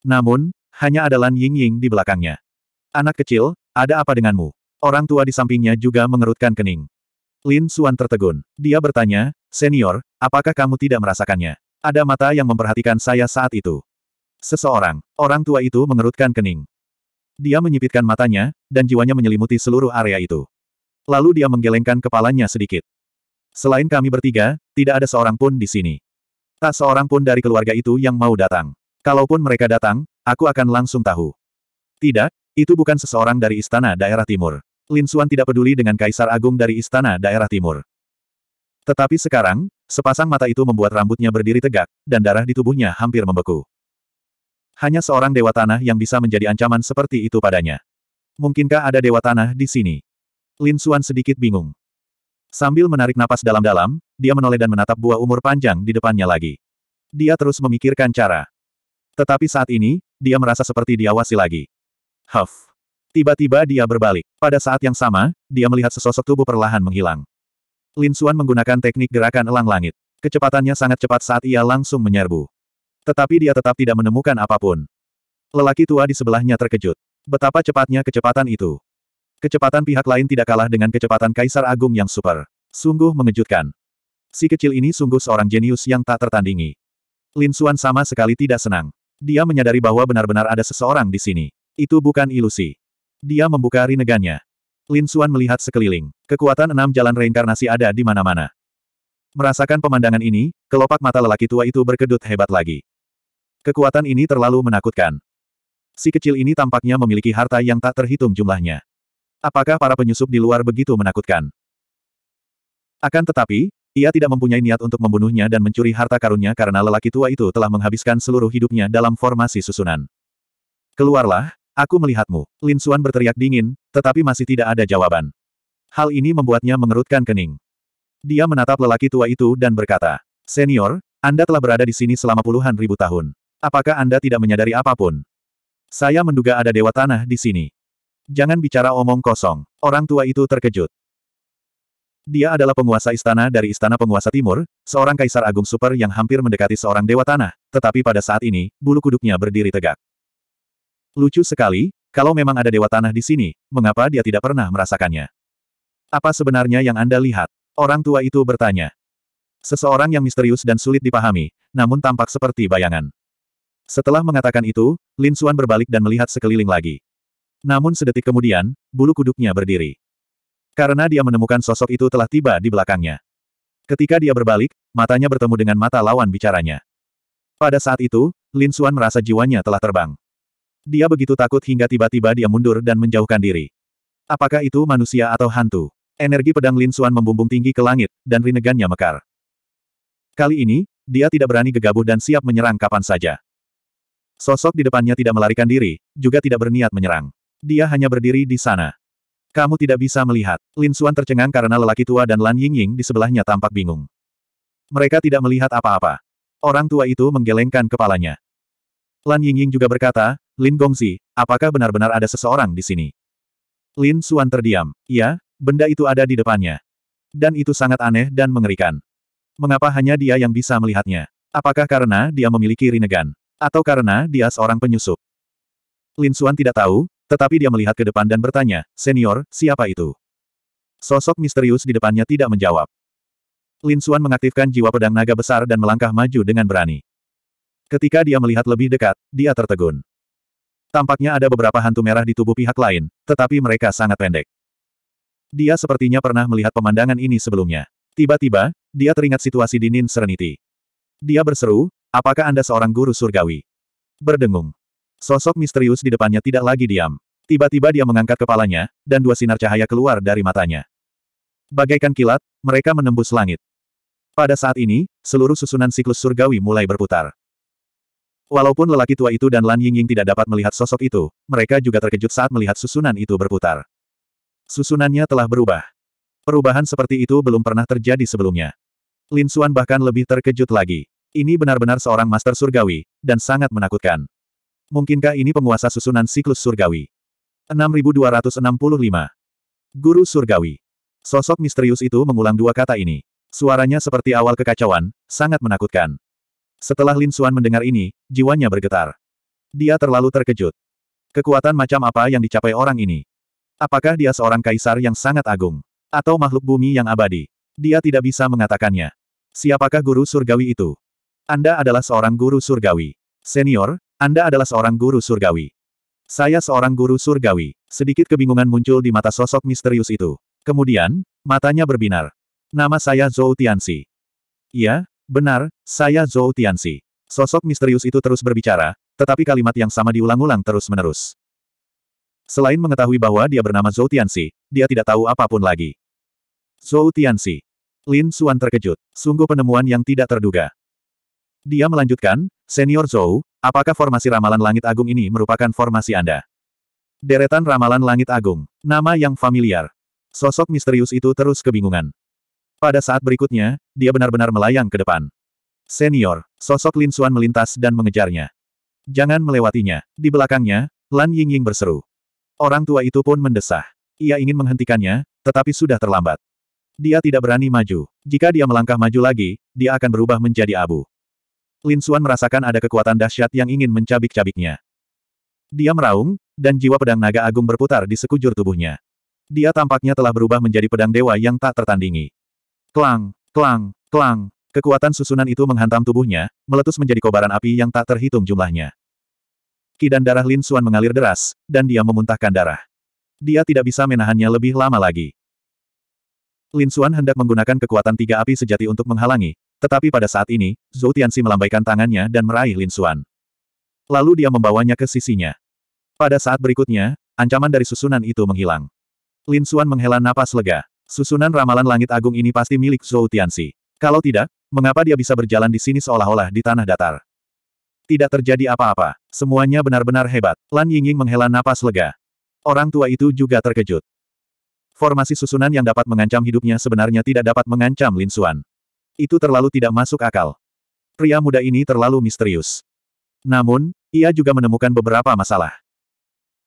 Namun, hanya ada Lan Ying Ying di belakangnya. Anak kecil, ada apa denganmu? Orang tua di sampingnya juga mengerutkan kening. Lin Xuan tertegun. Dia bertanya, Senior, apakah kamu tidak merasakannya? Ada mata yang memperhatikan saya saat itu. Seseorang, orang tua itu mengerutkan kening. Dia menyipitkan matanya, dan jiwanya menyelimuti seluruh area itu. Lalu dia menggelengkan kepalanya sedikit. Selain kami bertiga, tidak ada seorang pun di sini. Tak seorang pun dari keluarga itu yang mau datang. Kalaupun mereka datang, aku akan langsung tahu. Tidak, itu bukan seseorang dari istana daerah timur. Lin Suan tidak peduli dengan Kaisar Agung dari istana daerah timur. Tetapi sekarang, Sepasang mata itu membuat rambutnya berdiri tegak, dan darah di tubuhnya hampir membeku. Hanya seorang dewa tanah yang bisa menjadi ancaman seperti itu padanya. Mungkinkah ada dewa tanah di sini? Lin Xuan sedikit bingung. Sambil menarik napas dalam-dalam, dia menoleh dan menatap buah umur panjang di depannya lagi. Dia terus memikirkan cara. Tetapi saat ini, dia merasa seperti diawasi lagi. Huff. Tiba-tiba dia berbalik. Pada saat yang sama, dia melihat sesosok tubuh perlahan menghilang. Lin Xuan menggunakan teknik gerakan elang langit. Kecepatannya sangat cepat saat ia langsung menyerbu. Tetapi dia tetap tidak menemukan apapun. Lelaki tua di sebelahnya terkejut. Betapa cepatnya kecepatan itu. Kecepatan pihak lain tidak kalah dengan kecepatan Kaisar Agung yang super. Sungguh mengejutkan. Si kecil ini sungguh seorang jenius yang tak tertandingi. Lin Xuan sama sekali tidak senang. Dia menyadari bahwa benar-benar ada seseorang di sini. Itu bukan ilusi. Dia membuka rinegannya. Lin Xuan melihat sekeliling. Kekuatan enam jalan reinkarnasi ada di mana-mana. Merasakan pemandangan ini, kelopak mata lelaki tua itu berkedut hebat lagi. Kekuatan ini terlalu menakutkan. Si kecil ini tampaknya memiliki harta yang tak terhitung jumlahnya. Apakah para penyusup di luar begitu menakutkan? Akan tetapi, ia tidak mempunyai niat untuk membunuhnya dan mencuri harta karunnya karena lelaki tua itu telah menghabiskan seluruh hidupnya dalam formasi susunan. Keluarlah, Aku melihatmu. Lin Suan berteriak dingin, tetapi masih tidak ada jawaban. Hal ini membuatnya mengerutkan kening. Dia menatap lelaki tua itu dan berkata, Senior, Anda telah berada di sini selama puluhan ribu tahun. Apakah Anda tidak menyadari apapun? Saya menduga ada dewa tanah di sini. Jangan bicara omong kosong. Orang tua itu terkejut. Dia adalah penguasa istana dari Istana Penguasa Timur, seorang kaisar agung super yang hampir mendekati seorang dewa tanah, tetapi pada saat ini, bulu kuduknya berdiri tegak. Lucu sekali, kalau memang ada dewa tanah di sini, mengapa dia tidak pernah merasakannya? Apa sebenarnya yang Anda lihat? Orang tua itu bertanya. Seseorang yang misterius dan sulit dipahami, namun tampak seperti bayangan. Setelah mengatakan itu, Lin Xuan berbalik dan melihat sekeliling lagi. Namun sedetik kemudian, bulu kuduknya berdiri. Karena dia menemukan sosok itu telah tiba di belakangnya. Ketika dia berbalik, matanya bertemu dengan mata lawan bicaranya. Pada saat itu, Lin Xuan merasa jiwanya telah terbang. Dia begitu takut hingga tiba-tiba dia mundur dan menjauhkan diri. Apakah itu manusia atau hantu? Energi pedang Lin Suan membumbung tinggi ke langit, dan rinegannya mekar. Kali ini, dia tidak berani gegabah dan siap menyerang kapan saja. Sosok di depannya tidak melarikan diri, juga tidak berniat menyerang. Dia hanya berdiri di sana. Kamu tidak bisa melihat. Lin Suan tercengang karena lelaki tua dan Lan Yingying di sebelahnya tampak bingung. Mereka tidak melihat apa-apa. Orang tua itu menggelengkan kepalanya. Lan Yingying juga berkata, Lin Gongzi, apakah benar-benar ada seseorang di sini? Lin Xuan terdiam. Ya, benda itu ada di depannya. Dan itu sangat aneh dan mengerikan. Mengapa hanya dia yang bisa melihatnya? Apakah karena dia memiliki Rinnegan? Atau karena dia seorang penyusup? Lin Xuan tidak tahu, tetapi dia melihat ke depan dan bertanya, Senior, siapa itu? Sosok misterius di depannya tidak menjawab. Lin Xuan mengaktifkan jiwa pedang naga besar dan melangkah maju dengan berani. Ketika dia melihat lebih dekat, dia tertegun. Tampaknya ada beberapa hantu merah di tubuh pihak lain, tetapi mereka sangat pendek. Dia sepertinya pernah melihat pemandangan ini sebelumnya. Tiba-tiba, dia teringat situasi di Nin Serenity. Dia berseru, apakah Anda seorang guru surgawi? Berdengung. Sosok misterius di depannya tidak lagi diam. Tiba-tiba dia mengangkat kepalanya, dan dua sinar cahaya keluar dari matanya. Bagaikan kilat, mereka menembus langit. Pada saat ini, seluruh susunan siklus surgawi mulai berputar. Walaupun lelaki tua itu dan Lan Yingying tidak dapat melihat sosok itu, mereka juga terkejut saat melihat susunan itu berputar. Susunannya telah berubah. Perubahan seperti itu belum pernah terjadi sebelumnya. Lin Xuan bahkan lebih terkejut lagi. Ini benar-benar seorang master surgawi, dan sangat menakutkan. Mungkinkah ini penguasa susunan siklus surgawi? 6265. Guru surgawi. Sosok misterius itu mengulang dua kata ini. Suaranya seperti awal kekacauan, sangat menakutkan. Setelah Lin Xuan mendengar ini, jiwanya bergetar. Dia terlalu terkejut. Kekuatan macam apa yang dicapai orang ini? Apakah dia seorang kaisar yang sangat agung? Atau makhluk bumi yang abadi? Dia tidak bisa mengatakannya. Siapakah guru surgawi itu? Anda adalah seorang guru surgawi. Senior, Anda adalah seorang guru surgawi. Saya seorang guru surgawi. Sedikit kebingungan muncul di mata sosok misterius itu. Kemudian, matanya berbinar. Nama saya Zhou Tianxi. Iya, Benar, saya Zhou Tianxi. Sosok misterius itu terus berbicara, tetapi kalimat yang sama diulang-ulang terus-menerus. Selain mengetahui bahwa dia bernama Zhou Tianxi, dia tidak tahu apapun lagi. Zhou Tianxi. Lin Xuan terkejut. Sungguh penemuan yang tidak terduga. Dia melanjutkan, Senior Zhou, apakah formasi ramalan langit agung ini merupakan formasi Anda? Deretan ramalan langit agung. Nama yang familiar. Sosok misterius itu terus kebingungan. Pada saat berikutnya, dia benar-benar melayang ke depan. Senior, sosok Lin Xuan melintas dan mengejarnya. Jangan melewatinya. Di belakangnya, Lan Yingying berseru. Orang tua itu pun mendesah. Ia ingin menghentikannya, tetapi sudah terlambat. Dia tidak berani maju. Jika dia melangkah maju lagi, dia akan berubah menjadi abu. Lin Xuan merasakan ada kekuatan dahsyat yang ingin mencabik-cabiknya. Dia meraung, dan jiwa pedang naga agung berputar di sekujur tubuhnya. Dia tampaknya telah berubah menjadi pedang dewa yang tak tertandingi. Klang, klang, klang. Kekuatan susunan itu menghantam tubuhnya, meletus menjadi kobaran api yang tak terhitung jumlahnya. Kidan darah Lin Xuan mengalir deras, dan dia memuntahkan darah. Dia tidak bisa menahannya lebih lama lagi. Lin Xuan hendak menggunakan kekuatan tiga api sejati untuk menghalangi, tetapi pada saat ini, Zhou Tianxi melambaikan tangannya dan meraih Lin Xuan. Lalu dia membawanya ke sisinya. Pada saat berikutnya, ancaman dari susunan itu menghilang. Lin Xuan menghela napas lega. Susunan ramalan langit agung ini pasti milik Zhou Tianxi. Kalau tidak, mengapa dia bisa berjalan di sini seolah-olah di tanah datar? Tidak terjadi apa-apa. Semuanya benar-benar hebat. Lan Yingying menghela napas lega. Orang tua itu juga terkejut. Formasi susunan yang dapat mengancam hidupnya sebenarnya tidak dapat mengancam Lin Xuan. Itu terlalu tidak masuk akal. Pria muda ini terlalu misterius. Namun, ia juga menemukan beberapa masalah.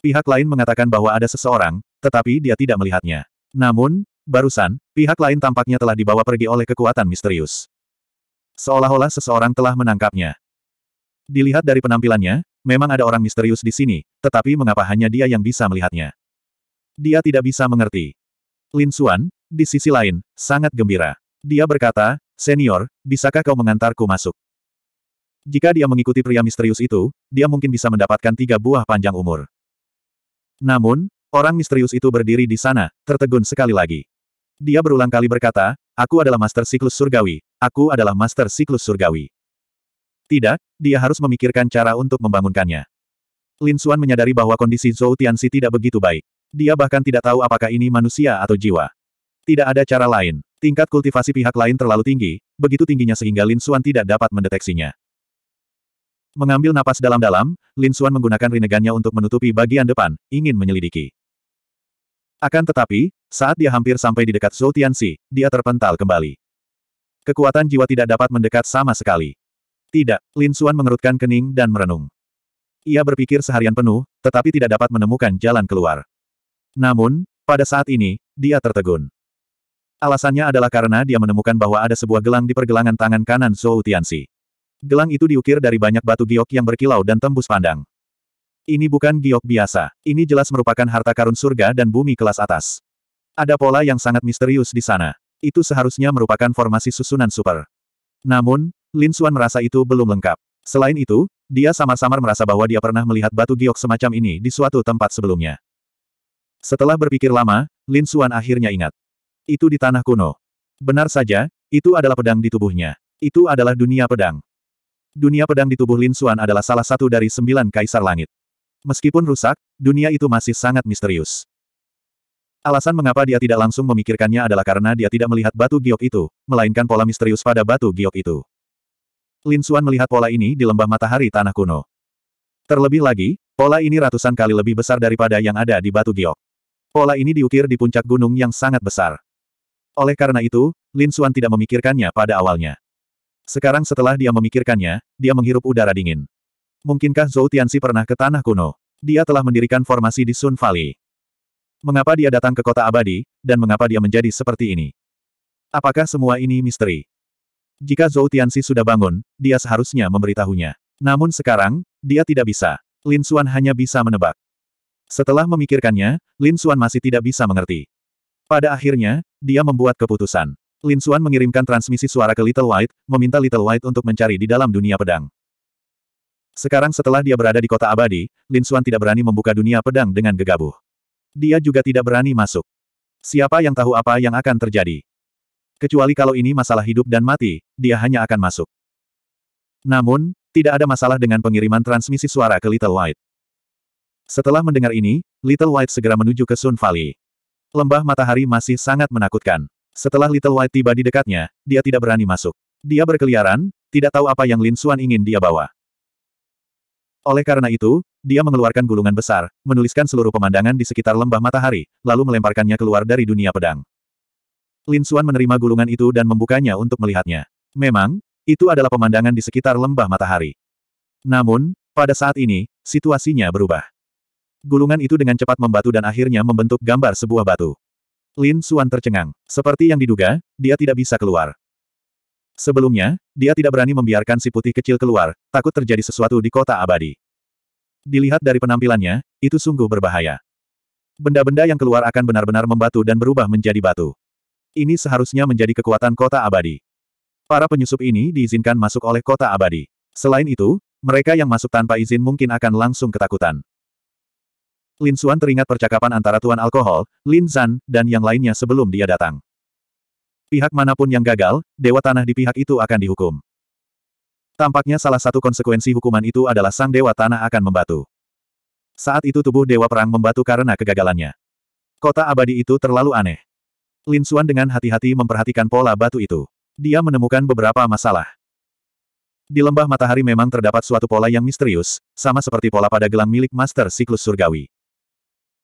Pihak lain mengatakan bahwa ada seseorang, tetapi dia tidak melihatnya. Namun, Barusan, pihak lain tampaknya telah dibawa pergi oleh kekuatan misterius. Seolah-olah seseorang telah menangkapnya. Dilihat dari penampilannya, memang ada orang misterius di sini, tetapi mengapa hanya dia yang bisa melihatnya? Dia tidak bisa mengerti. Lin Xuan, di sisi lain, sangat gembira. Dia berkata, Senior, bisakah kau mengantarku masuk? Jika dia mengikuti pria misterius itu, dia mungkin bisa mendapatkan tiga buah panjang umur. Namun, orang misterius itu berdiri di sana, tertegun sekali lagi. Dia berulang kali berkata, aku adalah master siklus surgawi, aku adalah master siklus surgawi. Tidak, dia harus memikirkan cara untuk membangunkannya. Lin Xuan menyadari bahwa kondisi Zhou Tianxi tidak begitu baik. Dia bahkan tidak tahu apakah ini manusia atau jiwa. Tidak ada cara lain. Tingkat kultivasi pihak lain terlalu tinggi, begitu tingginya sehingga Lin Xuan tidak dapat mendeteksinya. Mengambil napas dalam-dalam, Lin Xuan menggunakan rinegannya untuk menutupi bagian depan, ingin menyelidiki. Akan tetapi, saat dia hampir sampai di dekat Zhou Tianxi, dia terpental kembali. Kekuatan jiwa tidak dapat mendekat sama sekali. Tidak, Lin Xuan mengerutkan kening dan merenung. Ia berpikir seharian penuh, tetapi tidak dapat menemukan jalan keluar. Namun, pada saat ini, dia tertegun. Alasannya adalah karena dia menemukan bahwa ada sebuah gelang di pergelangan tangan kanan Zhou Tianxi. Gelang itu diukir dari banyak batu giok yang berkilau dan tembus pandang. Ini bukan giok biasa. Ini jelas merupakan harta karun surga dan bumi kelas atas. Ada pola yang sangat misterius di sana. Itu seharusnya merupakan formasi susunan super. Namun, Lin Xuan merasa itu belum lengkap. Selain itu, dia samar-samar merasa bahwa dia pernah melihat batu giok semacam ini di suatu tempat sebelumnya. Setelah berpikir lama, Lin Xuan akhirnya ingat. Itu di tanah kuno. Benar saja, itu adalah pedang di tubuhnya. Itu adalah dunia pedang. Dunia pedang di tubuh Lin Xuan adalah salah satu dari sembilan kaisar langit. Meskipun rusak, dunia itu masih sangat misterius. Alasan mengapa dia tidak langsung memikirkannya adalah karena dia tidak melihat batu giok itu, melainkan pola misterius pada batu giok itu. Lin Xuan melihat pola ini di lembah matahari tanah kuno. Terlebih lagi, pola ini ratusan kali lebih besar daripada yang ada di batu giok. Pola ini diukir di puncak gunung yang sangat besar. Oleh karena itu, Lin Xuan tidak memikirkannya pada awalnya. Sekarang setelah dia memikirkannya, dia menghirup udara dingin. Mungkinkah Zhou Tianxi pernah ke tanah kuno? Dia telah mendirikan formasi di Sun Valley. Mengapa dia datang ke kota abadi, dan mengapa dia menjadi seperti ini? Apakah semua ini misteri? Jika Zhou Tianxi sudah bangun, dia seharusnya memberitahunya. Namun sekarang, dia tidak bisa. Lin Xuan hanya bisa menebak. Setelah memikirkannya, Lin Xuan masih tidak bisa mengerti. Pada akhirnya, dia membuat keputusan. Lin Xuan mengirimkan transmisi suara ke Little White, meminta Little White untuk mencari di dalam dunia pedang. Sekarang setelah dia berada di kota abadi, Lin Xuan tidak berani membuka dunia pedang dengan gegabah. Dia juga tidak berani masuk. Siapa yang tahu apa yang akan terjadi? Kecuali kalau ini masalah hidup dan mati, dia hanya akan masuk. Namun, tidak ada masalah dengan pengiriman transmisi suara ke Little White. Setelah mendengar ini, Little White segera menuju ke Sun Valley. Lembah matahari masih sangat menakutkan. Setelah Little White tiba di dekatnya, dia tidak berani masuk. Dia berkeliaran, tidak tahu apa yang Lin Xuan ingin dia bawa. Oleh karena itu, dia mengeluarkan gulungan besar, menuliskan seluruh pemandangan di sekitar lembah matahari, lalu melemparkannya keluar dari dunia pedang. Lin Xuan menerima gulungan itu dan membukanya untuk melihatnya. Memang, itu adalah pemandangan di sekitar lembah matahari. Namun, pada saat ini, situasinya berubah. Gulungan itu dengan cepat membatu dan akhirnya membentuk gambar sebuah batu. Lin Xuan tercengang. Seperti yang diduga, dia tidak bisa keluar. Sebelumnya, dia tidak berani membiarkan si putih kecil keluar, takut terjadi sesuatu di kota abadi. Dilihat dari penampilannya, itu sungguh berbahaya. Benda-benda yang keluar akan benar-benar membatu dan berubah menjadi batu. Ini seharusnya menjadi kekuatan kota abadi. Para penyusup ini diizinkan masuk oleh kota abadi. Selain itu, mereka yang masuk tanpa izin mungkin akan langsung ketakutan. Lin Xuan teringat percakapan antara Tuan Alkohol, Lin Zan, dan yang lainnya sebelum dia datang. Pihak manapun yang gagal, Dewa Tanah di pihak itu akan dihukum. Tampaknya salah satu konsekuensi hukuman itu adalah sang Dewa Tanah akan membatu. Saat itu tubuh Dewa Perang membatu karena kegagalannya. Kota abadi itu terlalu aneh. Lin Xuan dengan hati-hati memperhatikan pola batu itu. Dia menemukan beberapa masalah. Di lembah matahari memang terdapat suatu pola yang misterius, sama seperti pola pada gelang milik Master Siklus Surgawi.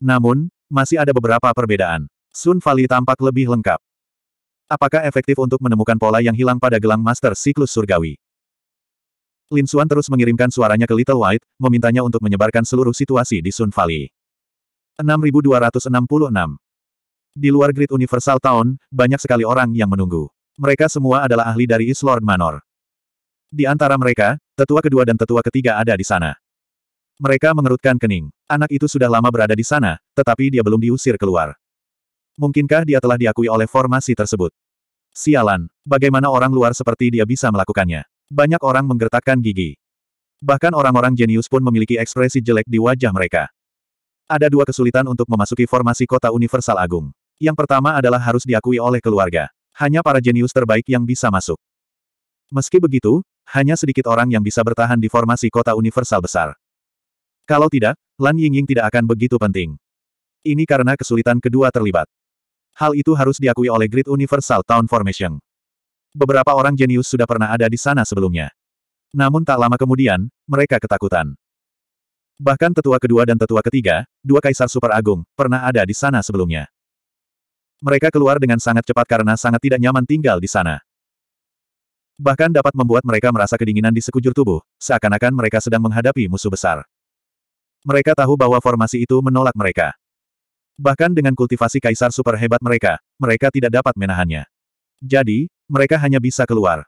Namun, masih ada beberapa perbedaan. Sun Fali tampak lebih lengkap. Apakah efektif untuk menemukan pola yang hilang pada gelang Master Siklus Surgawi? Lin Suan terus mengirimkan suaranya ke Little White, memintanya untuk menyebarkan seluruh situasi di Sun Valley. 6266 Di luar Great Universal Town, banyak sekali orang yang menunggu. Mereka semua adalah ahli dari East Lord Manor. Di antara mereka, tetua kedua dan tetua ketiga ada di sana. Mereka mengerutkan kening. Anak itu sudah lama berada di sana, tetapi dia belum diusir keluar. Mungkinkah dia telah diakui oleh formasi tersebut? Sialan, bagaimana orang luar seperti dia bisa melakukannya? Banyak orang menggertakkan gigi. Bahkan orang-orang jenius pun memiliki ekspresi jelek di wajah mereka. Ada dua kesulitan untuk memasuki formasi kota universal agung. Yang pertama adalah harus diakui oleh keluarga. Hanya para jenius terbaik yang bisa masuk. Meski begitu, hanya sedikit orang yang bisa bertahan di formasi kota universal besar. Kalau tidak, Lan Yingying tidak akan begitu penting. Ini karena kesulitan kedua terlibat. Hal itu harus diakui oleh Great Universal Town Formation. Beberapa orang jenius sudah pernah ada di sana sebelumnya. Namun tak lama kemudian, mereka ketakutan. Bahkan tetua kedua dan tetua ketiga, dua kaisar super agung, pernah ada di sana sebelumnya. Mereka keluar dengan sangat cepat karena sangat tidak nyaman tinggal di sana. Bahkan dapat membuat mereka merasa kedinginan di sekujur tubuh, seakan-akan mereka sedang menghadapi musuh besar. Mereka tahu bahwa formasi itu menolak mereka. Bahkan dengan kultivasi kaisar super hebat mereka, mereka tidak dapat menahannya. Jadi, mereka hanya bisa keluar.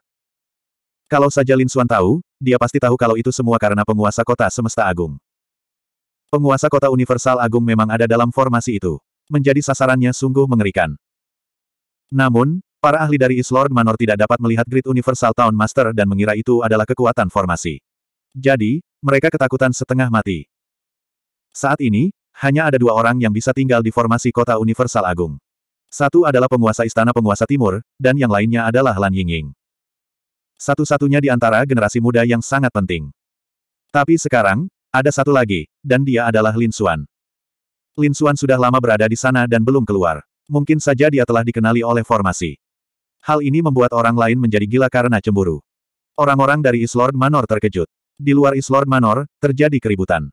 Kalau saja Lin Xuan tahu, dia pasti tahu kalau itu semua karena penguasa kota semesta agung. Penguasa kota universal agung memang ada dalam formasi itu. Menjadi sasarannya sungguh mengerikan. Namun, para ahli dari East Lord Manor tidak dapat melihat Grid Universal Town Master dan mengira itu adalah kekuatan formasi. Jadi, mereka ketakutan setengah mati. Saat ini, hanya ada dua orang yang bisa tinggal di formasi kota universal agung. Satu adalah penguasa istana penguasa timur, dan yang lainnya adalah Lan Yingying. Satu-satunya di antara generasi muda yang sangat penting. Tapi sekarang, ada satu lagi, dan dia adalah Lin Xuan. Lin Xuan sudah lama berada di sana dan belum keluar. Mungkin saja dia telah dikenali oleh formasi. Hal ini membuat orang lain menjadi gila karena cemburu. Orang-orang dari Islord Manor terkejut. Di luar Islord Manor, terjadi keributan.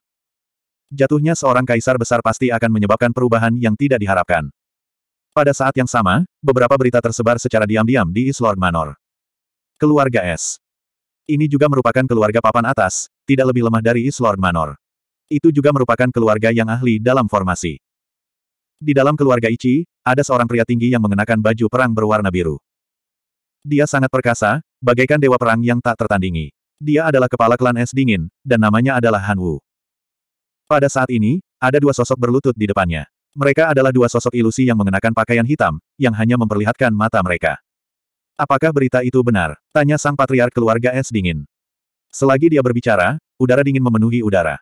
Jatuhnya seorang kaisar besar pasti akan menyebabkan perubahan yang tidak diharapkan. Pada saat yang sama, beberapa berita tersebar secara diam-diam di Islord Manor. Keluarga S. Ini juga merupakan keluarga papan atas, tidak lebih lemah dari Islord Manor. Itu juga merupakan keluarga yang ahli dalam formasi. Di dalam keluarga Ichi, ada seorang pria tinggi yang mengenakan baju perang berwarna biru. Dia sangat perkasa, bagaikan dewa perang yang tak tertandingi. Dia adalah kepala klan es dingin, dan namanya adalah Han Wu. Pada saat ini, ada dua sosok berlutut di depannya. Mereka adalah dua sosok ilusi yang mengenakan pakaian hitam, yang hanya memperlihatkan mata mereka. Apakah berita itu benar? Tanya sang patriark keluarga es dingin. Selagi dia berbicara, udara dingin memenuhi udara.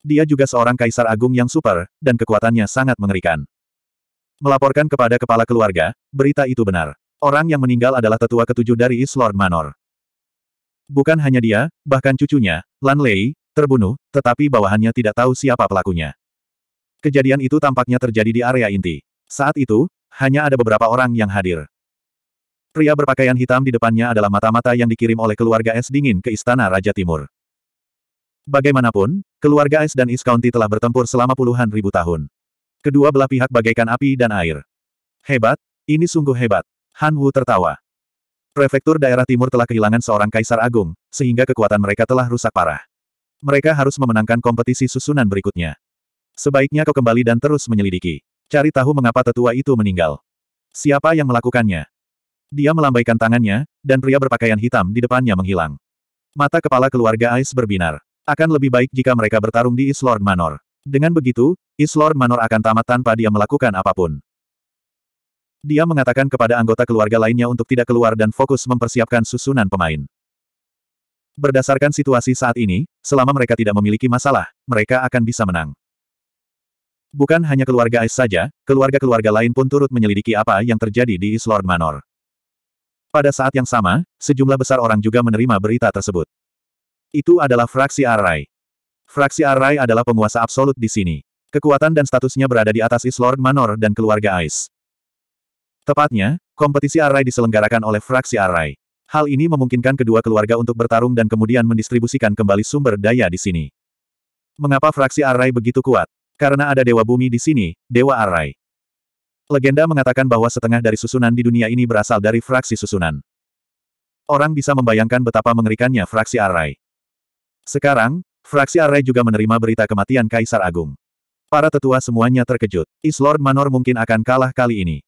Dia juga seorang kaisar agung yang super, dan kekuatannya sangat mengerikan. Melaporkan kepada kepala keluarga, berita itu benar. Orang yang meninggal adalah tetua ketujuh dari Islord Manor. Bukan hanya dia, bahkan cucunya, Lan Lei, terbunuh, tetapi bawahannya tidak tahu siapa pelakunya. Kejadian itu tampaknya terjadi di area inti. Saat itu, hanya ada beberapa orang yang hadir. Pria berpakaian hitam di depannya adalah mata-mata yang dikirim oleh keluarga Es dingin ke Istana Raja Timur. Bagaimanapun, keluarga Es dan East County telah bertempur selama puluhan ribu tahun. Kedua belah pihak bagaikan api dan air. Hebat, ini sungguh hebat. Han Wu tertawa. Prefektur daerah timur telah kehilangan seorang kaisar agung, sehingga kekuatan mereka telah rusak parah. Mereka harus memenangkan kompetisi susunan berikutnya. Sebaiknya kau kembali dan terus menyelidiki. Cari tahu mengapa tetua itu meninggal. Siapa yang melakukannya? Dia melambaikan tangannya, dan pria berpakaian hitam di depannya menghilang. Mata kepala keluarga Ais berbinar. Akan lebih baik jika mereka bertarung di Islord Manor. Dengan begitu, Islord Manor akan tamat tanpa dia melakukan apapun. Dia mengatakan kepada anggota keluarga lainnya untuk tidak keluar dan fokus mempersiapkan susunan pemain. Berdasarkan situasi saat ini, selama mereka tidak memiliki masalah, mereka akan bisa menang. Bukan hanya keluarga Ais saja, keluarga-keluarga lain pun turut menyelidiki apa yang terjadi di Islord Manor. Pada saat yang sama, sejumlah besar orang juga menerima berita tersebut. Itu adalah fraksi Arai. Fraksi Arai adalah penguasa absolut di sini. Kekuatan dan statusnya berada di atas Islord Manor dan keluarga Ais. Tepatnya, kompetisi Arai diselenggarakan oleh fraksi Arai. Hal ini memungkinkan kedua keluarga untuk bertarung dan kemudian mendistribusikan kembali sumber daya di sini. Mengapa fraksi Arai begitu kuat? Karena ada Dewa Bumi di sini, Dewa Arai. Legenda mengatakan bahwa setengah dari susunan di dunia ini berasal dari fraksi susunan. Orang bisa membayangkan betapa mengerikannya fraksi Arai. Sekarang, fraksi Arai juga menerima berita kematian Kaisar Agung. Para tetua semuanya terkejut. Islord Manor mungkin akan kalah kali ini.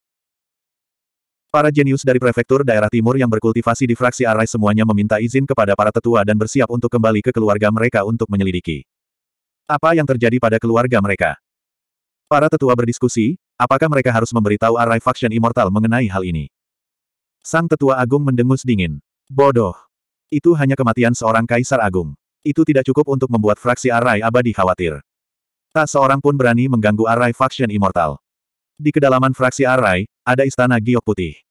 Para jenius dari prefektur daerah timur yang berkultivasi di fraksi Arai semuanya meminta izin kepada para tetua dan bersiap untuk kembali ke keluarga mereka untuk menyelidiki. Apa yang terjadi pada keluarga mereka? Para tetua berdiskusi, apakah mereka harus memberitahu Arai Faction Immortal mengenai hal ini? Sang tetua agung mendengus dingin. Bodoh. Itu hanya kematian seorang kaisar agung. Itu tidak cukup untuk membuat fraksi Arai abadi khawatir. Tak seorang pun berani mengganggu Arai Faction Immortal. Di kedalaman fraksi Arai, ada Istana Giok Putih.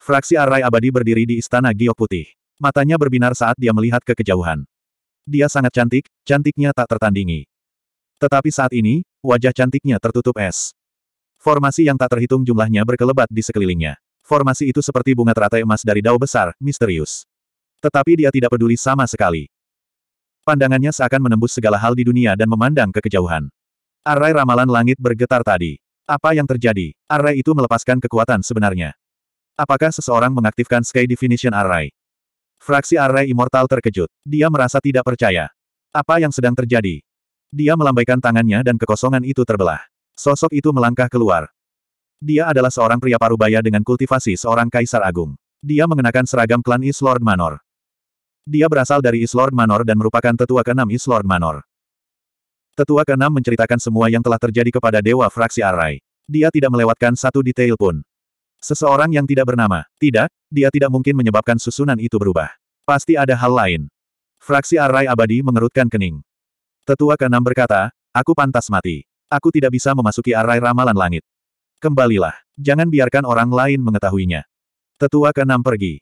Fraksi Arai Abadi berdiri di Istana Giok Putih. Matanya berbinar saat dia melihat ke kejauhan. Dia sangat cantik, cantiknya tak tertandingi. Tetapi saat ini, wajah cantiknya tertutup es. Formasi yang tak terhitung jumlahnya berkelebat di sekelilingnya. Formasi itu seperti bunga teratai emas dari dao besar, misterius. Tetapi dia tidak peduli sama sekali. Pandangannya seakan menembus segala hal di dunia dan memandang ke kejauhan. Arai ramalan langit bergetar tadi. Apa yang terjadi? Array itu melepaskan kekuatan sebenarnya. Apakah seseorang mengaktifkan Sky Definition Array? Fraksi Array Immortal terkejut. Dia merasa tidak percaya. Apa yang sedang terjadi? Dia melambaikan tangannya dan kekosongan itu terbelah. Sosok itu melangkah keluar. Dia adalah seorang pria parubaya dengan kultivasi seorang kaisar agung. Dia mengenakan seragam klan East Lord Manor. Dia berasal dari East Lord Manor dan merupakan tetua keenam East Lord Manor. Tetua keenam menceritakan semua yang telah terjadi kepada Dewa Fraksi Arai. Dia tidak melewatkan satu detail pun. Seseorang yang tidak bernama. Tidak, dia tidak mungkin menyebabkan susunan itu berubah. Pasti ada hal lain. Fraksi Arai abadi mengerutkan kening. Tetua keenam berkata, aku pantas mati. Aku tidak bisa memasuki Arai ramalan langit. Kembalilah. Jangan biarkan orang lain mengetahuinya. Tetua keenam pergi.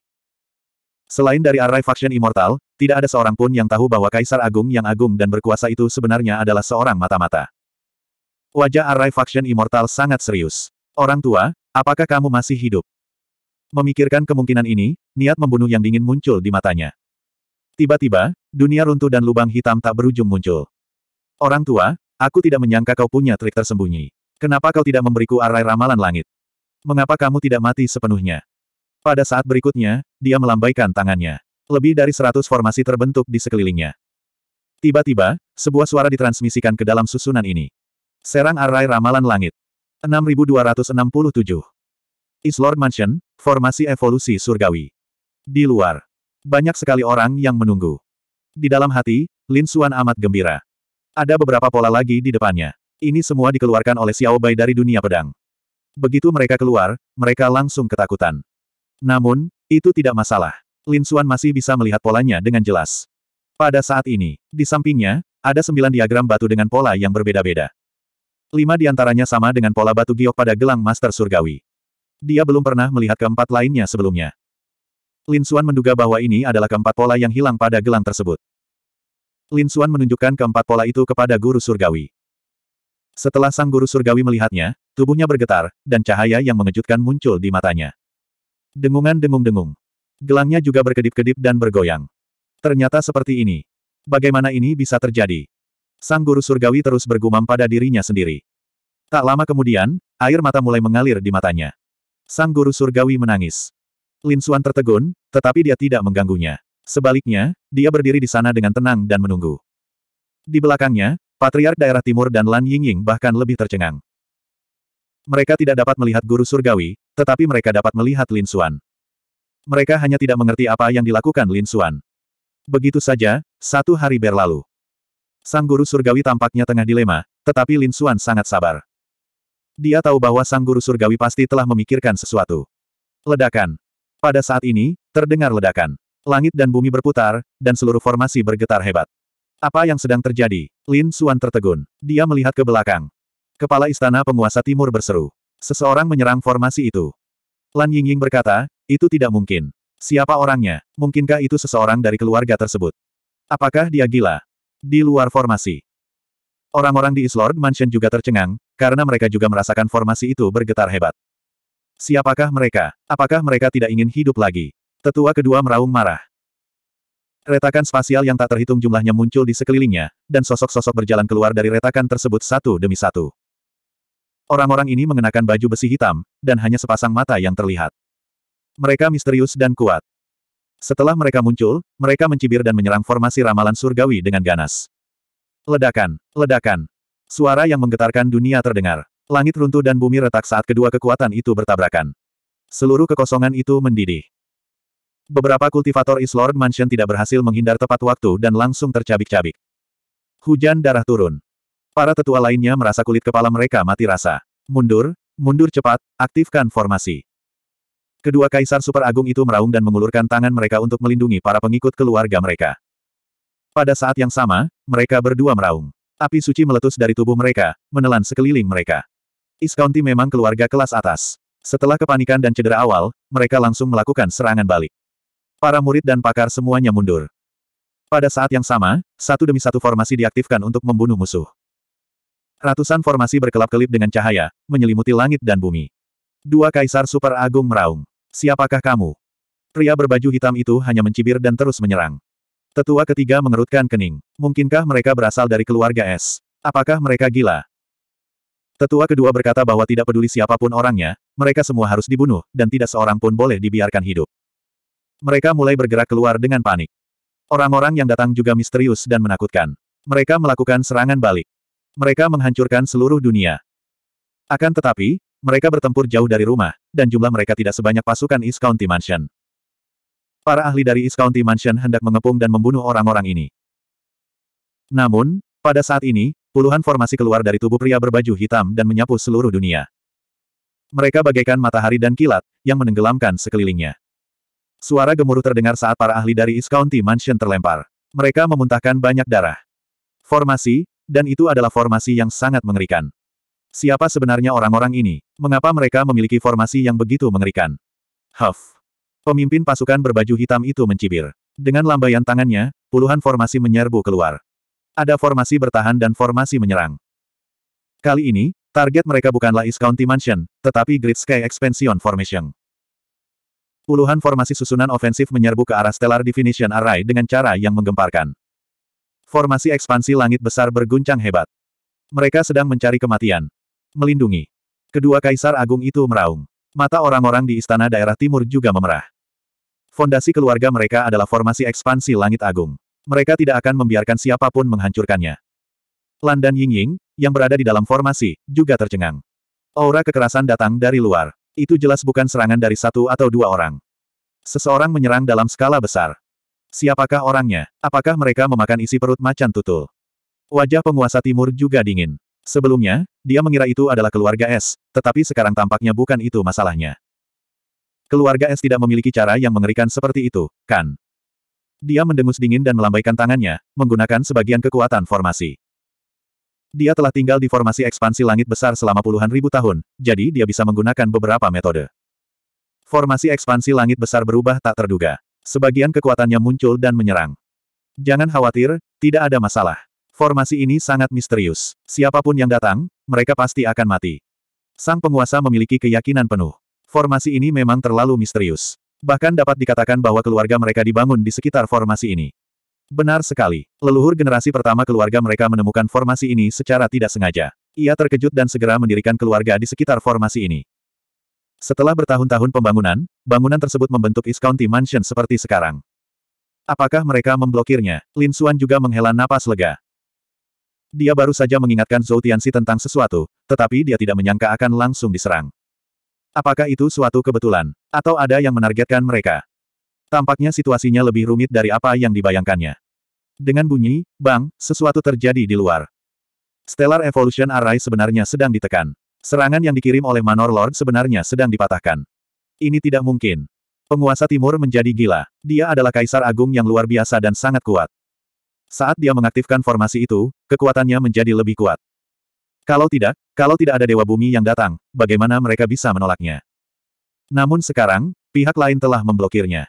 Selain dari Array Faction Immortal, tidak ada seorang pun yang tahu bahwa Kaisar Agung yang agung dan berkuasa itu sebenarnya adalah seorang mata-mata. Wajah Array Faction Immortal sangat serius. Orang tua, apakah kamu masih hidup? Memikirkan kemungkinan ini, niat membunuh yang dingin muncul di matanya. Tiba-tiba, dunia runtuh dan lubang hitam tak berujung muncul. Orang tua, aku tidak menyangka kau punya trik tersembunyi. Kenapa kau tidak memberiku arai ramalan langit? Mengapa kamu tidak mati sepenuhnya? Pada saat berikutnya, dia melambaikan tangannya. Lebih dari seratus formasi terbentuk di sekelilingnya. Tiba-tiba, sebuah suara ditransmisikan ke dalam susunan ini. Serang arai ramalan langit. 6267. Islord Mansion, formasi evolusi surgawi. Di luar. Banyak sekali orang yang menunggu. Di dalam hati, Lin Xuan amat gembira. Ada beberapa pola lagi di depannya. Ini semua dikeluarkan oleh Xiao Bai dari dunia pedang. Begitu mereka keluar, mereka langsung ketakutan. Namun, itu tidak masalah. Lin Xuan masih bisa melihat polanya dengan jelas. Pada saat ini, di sampingnya, ada sembilan diagram batu dengan pola yang berbeda-beda. Lima diantaranya sama dengan pola batu giok pada gelang Master Surgawi. Dia belum pernah melihat keempat lainnya sebelumnya. Lin Xuan menduga bahwa ini adalah keempat pola yang hilang pada gelang tersebut. Lin Xuan menunjukkan keempat pola itu kepada guru surgawi. Setelah sang guru surgawi melihatnya, tubuhnya bergetar, dan cahaya yang mengejutkan muncul di matanya. Dengungan dengung-dengung. Gelangnya juga berkedip-kedip dan bergoyang. Ternyata seperti ini. Bagaimana ini bisa terjadi? Sang guru surgawi terus bergumam pada dirinya sendiri. Tak lama kemudian, air mata mulai mengalir di matanya. Sang guru surgawi menangis. Lin Suan tertegun, tetapi dia tidak mengganggunya. Sebaliknya, dia berdiri di sana dengan tenang dan menunggu. Di belakangnya, Patriark Daerah Timur dan Lan Yingying bahkan lebih tercengang. Mereka tidak dapat melihat guru surgawi, tetapi mereka dapat melihat Lin Xuan. Mereka hanya tidak mengerti apa yang dilakukan Lin Xuan. Begitu saja, satu hari berlalu. Sang guru surgawi tampaknya tengah dilema, tetapi Lin Xuan sangat sabar. Dia tahu bahwa sang guru surgawi pasti telah memikirkan sesuatu. Ledakan. Pada saat ini, terdengar ledakan. Langit dan bumi berputar, dan seluruh formasi bergetar hebat. Apa yang sedang terjadi? Lin Xuan tertegun. Dia melihat ke belakang. Kepala istana penguasa timur berseru. Seseorang menyerang formasi itu. Lan Yingying berkata, itu tidak mungkin. Siapa orangnya? Mungkinkah itu seseorang dari keluarga tersebut? Apakah dia gila? Di luar formasi. Orang-orang di East Lord Mansion juga tercengang, karena mereka juga merasakan formasi itu bergetar hebat. Siapakah mereka? Apakah mereka tidak ingin hidup lagi? Tetua kedua meraung marah. Retakan spasial yang tak terhitung jumlahnya muncul di sekelilingnya, dan sosok-sosok berjalan keluar dari retakan tersebut satu demi satu. Orang-orang ini mengenakan baju besi hitam, dan hanya sepasang mata yang terlihat. Mereka misterius dan kuat. Setelah mereka muncul, mereka mencibir dan menyerang formasi ramalan surgawi dengan ganas. Ledakan, ledakan. Suara yang menggetarkan dunia terdengar. Langit runtuh dan bumi retak saat kedua kekuatan itu bertabrakan. Seluruh kekosongan itu mendidih. Beberapa kultivator Islord Mansion tidak berhasil menghindar tepat waktu dan langsung tercabik-cabik. Hujan darah turun. Para tetua lainnya merasa kulit kepala mereka mati rasa. Mundur, mundur cepat, aktifkan formasi. Kedua kaisar super agung itu meraung dan mengulurkan tangan mereka untuk melindungi para pengikut keluarga mereka. Pada saat yang sama, mereka berdua meraung. Api suci meletus dari tubuh mereka, menelan sekeliling mereka. Iscounty memang keluarga kelas atas. Setelah kepanikan dan cedera awal, mereka langsung melakukan serangan balik. Para murid dan pakar semuanya mundur. Pada saat yang sama, satu demi satu formasi diaktifkan untuk membunuh musuh. Ratusan formasi berkelap-kelip dengan cahaya, menyelimuti langit dan bumi. Dua kaisar super agung meraung. Siapakah kamu? Pria berbaju hitam itu hanya mencibir dan terus menyerang. Tetua ketiga mengerutkan kening. Mungkinkah mereka berasal dari keluarga es? Apakah mereka gila? Tetua kedua berkata bahwa tidak peduli siapapun orangnya, mereka semua harus dibunuh, dan tidak seorang pun boleh dibiarkan hidup. Mereka mulai bergerak keluar dengan panik. Orang-orang yang datang juga misterius dan menakutkan. Mereka melakukan serangan balik. Mereka menghancurkan seluruh dunia. Akan tetapi, mereka bertempur jauh dari rumah, dan jumlah mereka tidak sebanyak pasukan East County Mansion. Para ahli dari East County Mansion hendak mengepung dan membunuh orang-orang ini. Namun, pada saat ini, puluhan formasi keluar dari tubuh pria berbaju hitam dan menyapu seluruh dunia. Mereka bagaikan matahari dan kilat, yang menenggelamkan sekelilingnya. Suara gemuruh terdengar saat para ahli dari East County Mansion terlempar. Mereka memuntahkan banyak darah. Formasi, dan itu adalah formasi yang sangat mengerikan. Siapa sebenarnya orang-orang ini? Mengapa mereka memiliki formasi yang begitu mengerikan? Huff. Pemimpin pasukan berbaju hitam itu mencibir. Dengan lambaian tangannya, puluhan formasi menyerbu keluar. Ada formasi bertahan dan formasi menyerang. Kali ini, target mereka bukanlah East County Mansion, tetapi Great Sky Expansion Formation. Puluhan formasi susunan ofensif menyerbu ke arah Stellar Definition Array dengan cara yang menggemparkan. Formasi ekspansi langit besar berguncang hebat. Mereka sedang mencari kematian. Melindungi. Kedua kaisar agung itu meraung. Mata orang-orang di istana daerah timur juga memerah. Fondasi keluarga mereka adalah formasi ekspansi langit agung. Mereka tidak akan membiarkan siapapun menghancurkannya. Lan dan Ying Ying, yang berada di dalam formasi, juga tercengang. Aura kekerasan datang dari luar. Itu jelas bukan serangan dari satu atau dua orang. Seseorang menyerang dalam skala besar. Siapakah orangnya? Apakah mereka memakan isi perut macan tutul? Wajah penguasa timur juga dingin. Sebelumnya, dia mengira itu adalah keluarga S, tetapi sekarang tampaknya bukan itu masalahnya. Keluarga S tidak memiliki cara yang mengerikan seperti itu, kan? Dia mendengus dingin dan melambaikan tangannya, menggunakan sebagian kekuatan formasi. Dia telah tinggal di formasi ekspansi langit besar selama puluhan ribu tahun, jadi dia bisa menggunakan beberapa metode. Formasi ekspansi langit besar berubah tak terduga. Sebagian kekuatannya muncul dan menyerang. Jangan khawatir, tidak ada masalah. Formasi ini sangat misterius. Siapapun yang datang, mereka pasti akan mati. Sang penguasa memiliki keyakinan penuh. Formasi ini memang terlalu misterius. Bahkan dapat dikatakan bahwa keluarga mereka dibangun di sekitar formasi ini. Benar sekali. Leluhur generasi pertama keluarga mereka menemukan formasi ini secara tidak sengaja. Ia terkejut dan segera mendirikan keluarga di sekitar formasi ini. Setelah bertahun-tahun pembangunan, bangunan tersebut membentuk East County Mansion seperti sekarang. Apakah mereka memblokirnya? Lin Xuan juga menghela napas lega. Dia baru saja mengingatkan Zhou Tianxi tentang sesuatu, tetapi dia tidak menyangka akan langsung diserang. Apakah itu suatu kebetulan? Atau ada yang menargetkan mereka? Tampaknya situasinya lebih rumit dari apa yang dibayangkannya. Dengan bunyi, bang, sesuatu terjadi di luar. Stellar Evolution Array sebenarnya sedang ditekan. Serangan yang dikirim oleh Manor Lord sebenarnya sedang dipatahkan. Ini tidak mungkin. Penguasa timur menjadi gila. Dia adalah kaisar agung yang luar biasa dan sangat kuat. Saat dia mengaktifkan formasi itu, kekuatannya menjadi lebih kuat. Kalau tidak, kalau tidak ada dewa bumi yang datang, bagaimana mereka bisa menolaknya? Namun sekarang, pihak lain telah memblokirnya.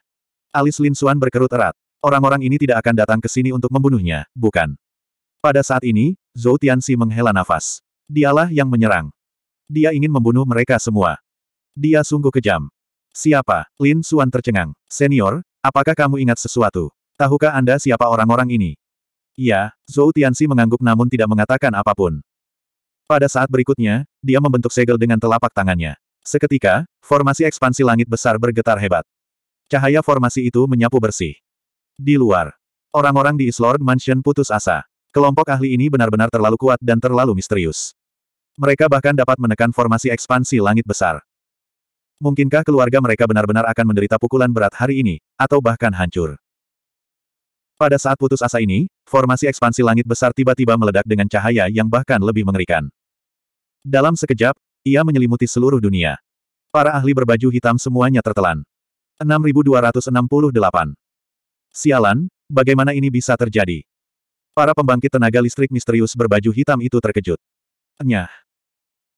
Alis Lin Suan berkerut erat. Orang-orang ini tidak akan datang ke sini untuk membunuhnya, bukan? Pada saat ini, Zhou Tianxi menghela nafas. Dialah yang menyerang. Dia ingin membunuh mereka semua. Dia sungguh kejam. Siapa? Lin Suan tercengang. Senior, apakah kamu ingat sesuatu? Tahukah Anda siapa orang-orang ini? Ya, Zhou Tianxi mengangguk namun tidak mengatakan apapun. Pada saat berikutnya, dia membentuk segel dengan telapak tangannya. Seketika, formasi ekspansi langit besar bergetar hebat. Cahaya formasi itu menyapu bersih. Di luar, orang-orang di Islord Mansion putus asa. Kelompok ahli ini benar-benar terlalu kuat dan terlalu misterius. Mereka bahkan dapat menekan formasi ekspansi langit besar. Mungkinkah keluarga mereka benar-benar akan menderita pukulan berat hari ini, atau bahkan hancur? Pada saat putus asa ini, formasi ekspansi langit besar tiba-tiba meledak dengan cahaya yang bahkan lebih mengerikan. Dalam sekejap, ia menyelimuti seluruh dunia. Para ahli berbaju hitam semuanya tertelan. 6268. Sialan, bagaimana ini bisa terjadi? Para pembangkit tenaga listrik misterius berbaju hitam itu terkejut. Nyah.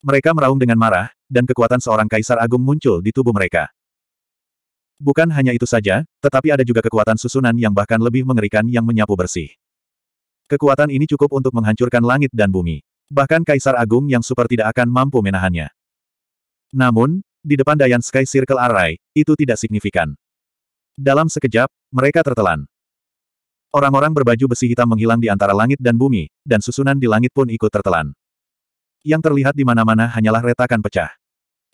Mereka meraung dengan marah, dan kekuatan seorang kaisar agung muncul di tubuh mereka. Bukan hanya itu saja, tetapi ada juga kekuatan susunan yang bahkan lebih mengerikan yang menyapu bersih. Kekuatan ini cukup untuk menghancurkan langit dan bumi. Bahkan Kaisar Agung yang super tidak akan mampu menahannya. Namun, di depan Dayan Sky Circle Array, itu tidak signifikan. Dalam sekejap, mereka tertelan. Orang-orang berbaju besi hitam menghilang di antara langit dan bumi, dan susunan di langit pun ikut tertelan. Yang terlihat di mana-mana hanyalah retakan pecah.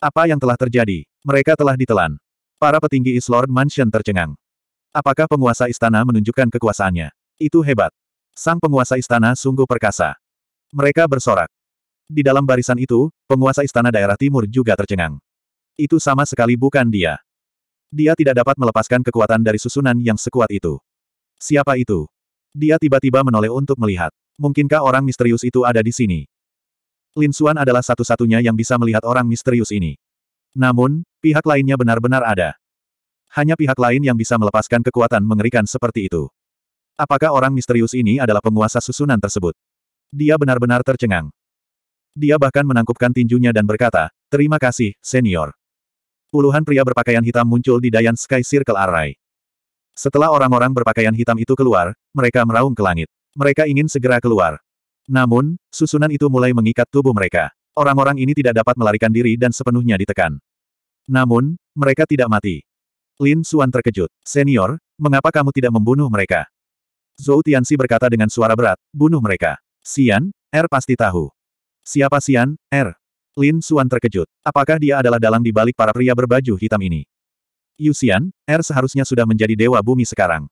Apa yang telah terjadi? Mereka telah ditelan. Para petinggi East Lord Mansion tercengang. Apakah penguasa istana menunjukkan kekuasaannya? Itu hebat. Sang penguasa istana sungguh perkasa. Mereka bersorak. Di dalam barisan itu, penguasa istana daerah timur juga tercengang. Itu sama sekali bukan dia. Dia tidak dapat melepaskan kekuatan dari susunan yang sekuat itu. Siapa itu? Dia tiba-tiba menoleh untuk melihat. Mungkinkah orang misterius itu ada di sini? Lin Xuan adalah satu-satunya yang bisa melihat orang misterius ini. Namun, pihak lainnya benar-benar ada. Hanya pihak lain yang bisa melepaskan kekuatan mengerikan seperti itu. Apakah orang misterius ini adalah penguasa susunan tersebut? Dia benar-benar tercengang. Dia bahkan menangkupkan tinjunya dan berkata, Terima kasih, senior. Puluhan pria berpakaian hitam muncul di Dayan Sky Circle Array. Setelah orang-orang berpakaian hitam itu keluar, mereka meraung ke langit. Mereka ingin segera keluar. Namun, susunan itu mulai mengikat tubuh mereka. Orang-orang ini tidak dapat melarikan diri dan sepenuhnya ditekan. Namun, mereka tidak mati. Lin Suan terkejut. Senior, mengapa kamu tidak membunuh mereka? Zhou Tianxi berkata dengan suara berat, bunuh mereka. Xian, Er pasti tahu. Siapa Xian, Er? Lin Suan terkejut. Apakah dia adalah dalang di balik para pria berbaju hitam ini? Yu Xian, Er seharusnya sudah menjadi dewa bumi sekarang.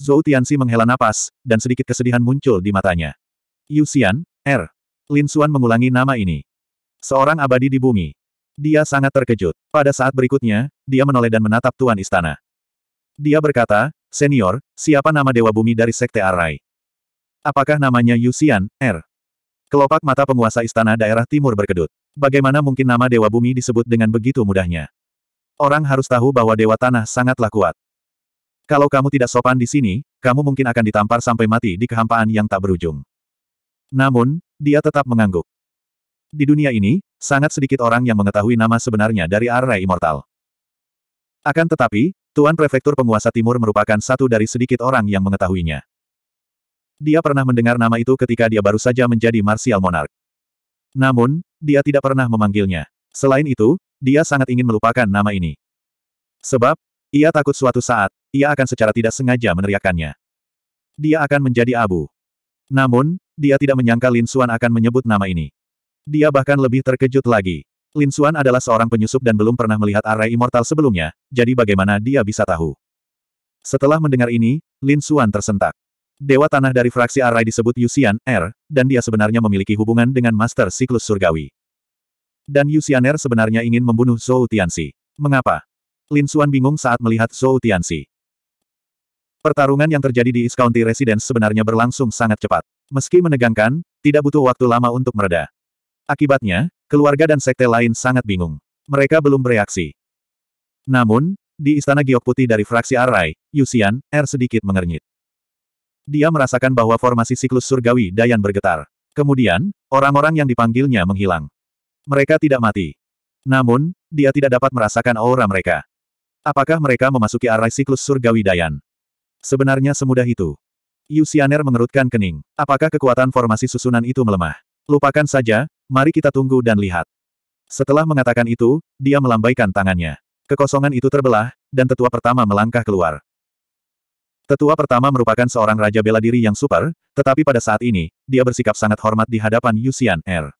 Zhou Tianxi menghela napas, dan sedikit kesedihan muncul di matanya. Yusian, R. Lin Xuan mengulangi nama ini. Seorang abadi di bumi. Dia sangat terkejut. Pada saat berikutnya, dia menoleh dan menatap Tuan Istana. Dia berkata, Senior, siapa nama Dewa Bumi dari Sekte Arai? Apakah namanya Yusian, R? Kelopak mata penguasa istana daerah timur berkedut. Bagaimana mungkin nama Dewa Bumi disebut dengan begitu mudahnya? Orang harus tahu bahwa Dewa Tanah sangatlah kuat. Kalau kamu tidak sopan di sini, kamu mungkin akan ditampar sampai mati di kehampaan yang tak berujung. Namun, dia tetap mengangguk. Di dunia ini, sangat sedikit orang yang mengetahui nama sebenarnya dari Arre Immortal. Akan tetapi, Tuan Prefektur Penguasa Timur merupakan satu dari sedikit orang yang mengetahuinya. Dia pernah mendengar nama itu ketika dia baru saja menjadi Martial Monarch. Namun, dia tidak pernah memanggilnya. Selain itu, dia sangat ingin melupakan nama ini. Sebab, ia takut suatu saat, ia akan secara tidak sengaja meneriakannya. Dia akan menjadi abu. Namun, dia tidak menyangka Lin Xuan akan menyebut nama ini. Dia bahkan lebih terkejut lagi. Lin Xuan adalah seorang penyusup dan belum pernah melihat array immortal sebelumnya, jadi bagaimana dia bisa tahu? Setelah mendengar ini, Lin Xuan tersentak. Dewa Tanah dari fraksi array disebut Yusian, R, er, dan dia sebenarnya memiliki hubungan dengan Master Siklus Surgawi. Dan Yusian R sebenarnya ingin membunuh Zhou Tianxi. Mengapa? Lin Xuan bingung saat melihat Zhou Tianxi. Pertarungan yang terjadi di East County Residence sebenarnya berlangsung sangat cepat. Meski menegangkan, tidak butuh waktu lama untuk mereda. Akibatnya, keluarga dan sekte lain sangat bingung. Mereka belum bereaksi. Namun, di Istana Giok Putih dari fraksi Arai, Yusian, R sedikit mengernyit. Dia merasakan bahwa formasi siklus surgawi Dayan bergetar. Kemudian, orang-orang yang dipanggilnya menghilang. Mereka tidak mati. Namun, dia tidak dapat merasakan aura mereka. Apakah mereka memasuki arai siklus surgawi Dayan? Sebenarnya semudah itu. Yusianer mengerutkan kening. Apakah kekuatan formasi susunan itu melemah? Lupakan saja, mari kita tunggu dan lihat. Setelah mengatakan itu, dia melambaikan tangannya. Kekosongan itu terbelah, dan tetua pertama melangkah keluar. Tetua pertama merupakan seorang raja bela diri yang super, tetapi pada saat ini, dia bersikap sangat hormat di hadapan Yusian Er.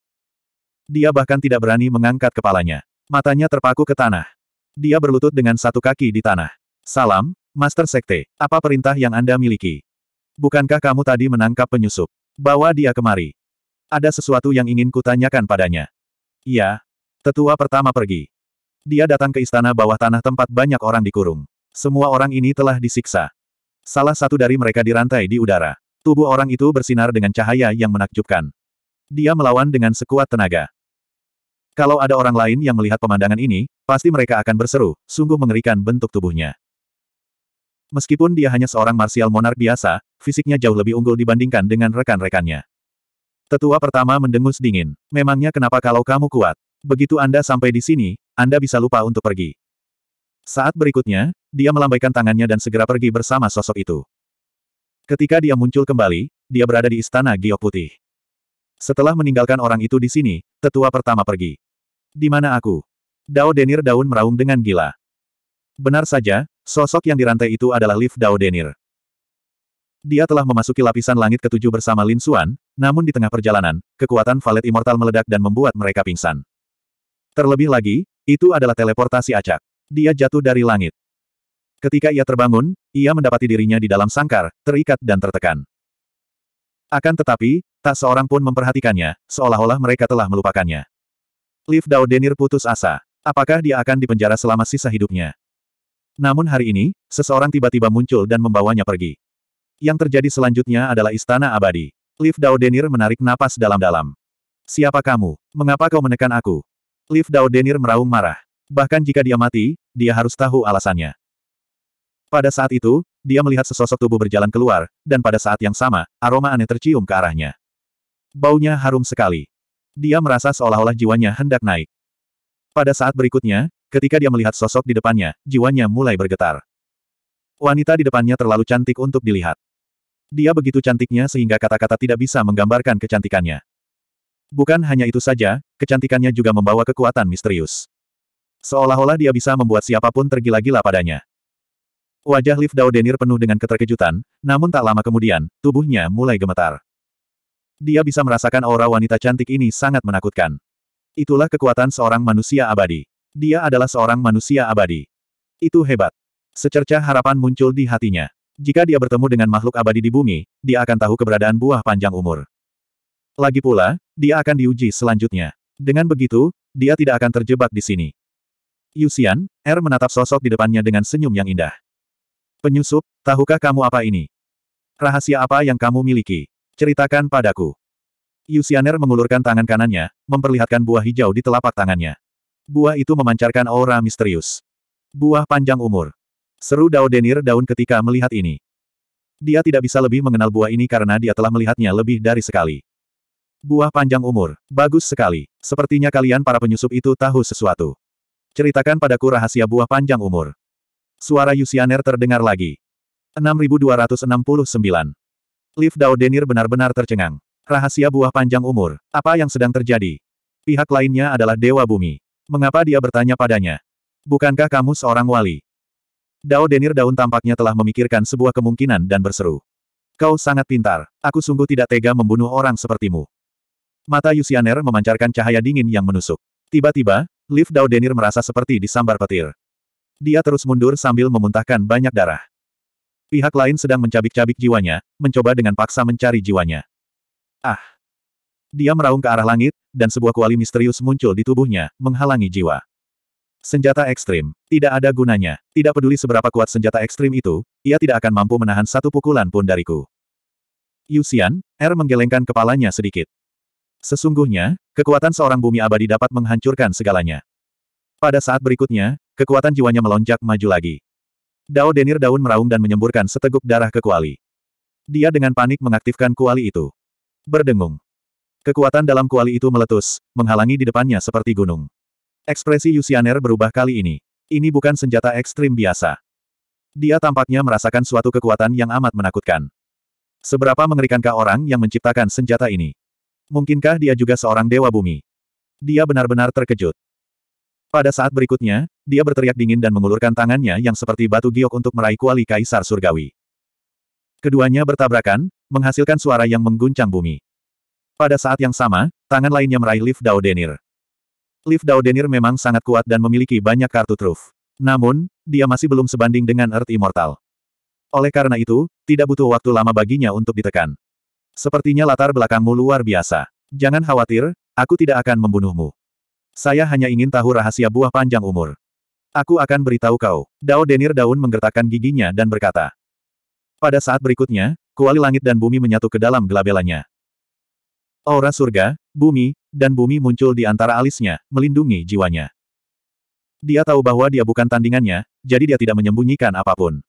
Dia bahkan tidak berani mengangkat kepalanya. Matanya terpaku ke tanah. Dia berlutut dengan satu kaki di tanah. Salam, Master Sekte. Apa perintah yang Anda miliki? Bukankah kamu tadi menangkap penyusup? Bawa dia kemari. Ada sesuatu yang ingin kutanyakan padanya. Iya. Tetua pertama pergi. Dia datang ke istana bawah tanah tempat banyak orang dikurung. Semua orang ini telah disiksa. Salah satu dari mereka dirantai di udara. Tubuh orang itu bersinar dengan cahaya yang menakjubkan. Dia melawan dengan sekuat tenaga. Kalau ada orang lain yang melihat pemandangan ini, pasti mereka akan berseru, sungguh mengerikan bentuk tubuhnya. Meskipun dia hanya seorang marsial monark biasa, fisiknya jauh lebih unggul dibandingkan dengan rekan-rekannya. Tetua pertama mendengus dingin. Memangnya kenapa kalau kamu kuat? Begitu Anda sampai di sini, Anda bisa lupa untuk pergi. Saat berikutnya, dia melambaikan tangannya dan segera pergi bersama sosok itu. Ketika dia muncul kembali, dia berada di istana giok putih. Setelah meninggalkan orang itu di sini, tetua pertama pergi. Di mana aku? Dao Denir Daun meraung dengan gila. Benar saja, sosok yang dirantai itu adalah Liv Dao Denir. Dia telah memasuki lapisan langit ketujuh bersama Lin Xuan, namun di tengah perjalanan, kekuatan valet immortal meledak dan membuat mereka pingsan. Terlebih lagi, itu adalah teleportasi acak. Dia jatuh dari langit. Ketika ia terbangun, ia mendapati dirinya di dalam sangkar, terikat dan tertekan. Akan tetapi, tak seorang pun memperhatikannya, seolah-olah mereka telah melupakannya. Liv Dao Denir putus asa. Apakah dia akan dipenjara selama sisa hidupnya? Namun hari ini, seseorang tiba-tiba muncul dan membawanya pergi. Yang terjadi selanjutnya adalah istana abadi. Liv Daudenir menarik napas dalam-dalam. Siapa kamu? Mengapa kau menekan aku? Liv Daudenir meraung marah. Bahkan jika dia mati, dia harus tahu alasannya. Pada saat itu, dia melihat sesosok tubuh berjalan keluar, dan pada saat yang sama, aroma aneh tercium ke arahnya. Baunya harum sekali. Dia merasa seolah-olah jiwanya hendak naik. Pada saat berikutnya, ketika dia melihat sosok di depannya, jiwanya mulai bergetar. Wanita di depannya terlalu cantik untuk dilihat. Dia begitu cantiknya sehingga kata-kata tidak bisa menggambarkan kecantikannya. Bukan hanya itu saja, kecantikannya juga membawa kekuatan misterius. Seolah-olah dia bisa membuat siapapun tergila-gila padanya. Wajah Liv Dao penuh dengan keterkejutan, namun tak lama kemudian, tubuhnya mulai gemetar. Dia bisa merasakan aura wanita cantik ini sangat menakutkan. Itulah kekuatan seorang manusia abadi. Dia adalah seorang manusia abadi. Itu hebat. Secercah harapan muncul di hatinya. Jika dia bertemu dengan makhluk abadi di bumi, dia akan tahu keberadaan buah panjang umur. Lagi pula, dia akan diuji selanjutnya. Dengan begitu, dia tidak akan terjebak di sini. Yusian, Er menatap sosok di depannya dengan senyum yang indah. Penyusup, tahukah kamu apa ini? Rahasia apa yang kamu miliki? Ceritakan padaku. Er mengulurkan tangan kanannya, memperlihatkan buah hijau di telapak tangannya. Buah itu memancarkan aura misterius. Buah panjang umur. Seru Dao Denir Daun ketika melihat ini. Dia tidak bisa lebih mengenal buah ini karena dia telah melihatnya lebih dari sekali. Buah panjang umur, bagus sekali. Sepertinya kalian para penyusup itu tahu sesuatu. Ceritakan padaku rahasia buah panjang umur. Suara Yusianer terdengar lagi. 6269. Liv Dao Denir benar-benar tercengang. Rahasia buah panjang umur, apa yang sedang terjadi? Pihak lainnya adalah Dewa Bumi. Mengapa dia bertanya padanya? Bukankah kamu seorang wali? Dao Denir Daun tampaknya telah memikirkan sebuah kemungkinan dan berseru. Kau sangat pintar. Aku sungguh tidak tega membunuh orang sepertimu. Mata Yusianer memancarkan cahaya dingin yang menusuk. Tiba-tiba, lift Dao Denir merasa seperti disambar petir. Dia terus mundur sambil memuntahkan banyak darah. Pihak lain sedang mencabik-cabik jiwanya, mencoba dengan paksa mencari jiwanya. Ah! Dia meraung ke arah langit, dan sebuah kuali misterius muncul di tubuhnya, menghalangi jiwa. Senjata ekstrim. Tidak ada gunanya. Tidak peduli seberapa kuat senjata ekstrim itu, ia tidak akan mampu menahan satu pukulan pun dariku. Yusian, Er menggelengkan kepalanya sedikit. Sesungguhnya, kekuatan seorang bumi abadi dapat menghancurkan segalanya. Pada saat berikutnya, kekuatan jiwanya melonjak maju lagi. Dao Denir daun meraung dan menyemburkan seteguk darah ke kuali. Dia dengan panik mengaktifkan kuali itu. Berdengung. Kekuatan dalam kuali itu meletus, menghalangi di depannya seperti gunung. Ekspresi Yusianer berubah kali ini. Ini bukan senjata ekstrim biasa. Dia tampaknya merasakan suatu kekuatan yang amat menakutkan. Seberapa mengerikankah orang yang menciptakan senjata ini? Mungkinkah dia juga seorang dewa bumi? Dia benar-benar terkejut. Pada saat berikutnya, dia berteriak dingin dan mengulurkan tangannya yang seperti batu giok untuk meraih kuali kaisar surgawi. Keduanya bertabrakan, menghasilkan suara yang mengguncang bumi. Pada saat yang sama, tangan lainnya meraih lift Dao Denir. Liv Daudenir memang sangat kuat dan memiliki banyak kartu truf. Namun, dia masih belum sebanding dengan Earth Immortal. Oleh karena itu, tidak butuh waktu lama baginya untuk ditekan. Sepertinya latar belakangmu luar biasa. Jangan khawatir, aku tidak akan membunuhmu. Saya hanya ingin tahu rahasia buah panjang umur. Aku akan beritahu kau. Dao Denir Daun menggertakkan giginya dan berkata. Pada saat berikutnya, kuali langit dan bumi menyatu ke dalam gelabelannya. Aura surga, bumi, dan bumi muncul di antara alisnya, melindungi jiwanya. Dia tahu bahwa dia bukan tandingannya, jadi dia tidak menyembunyikan apapun.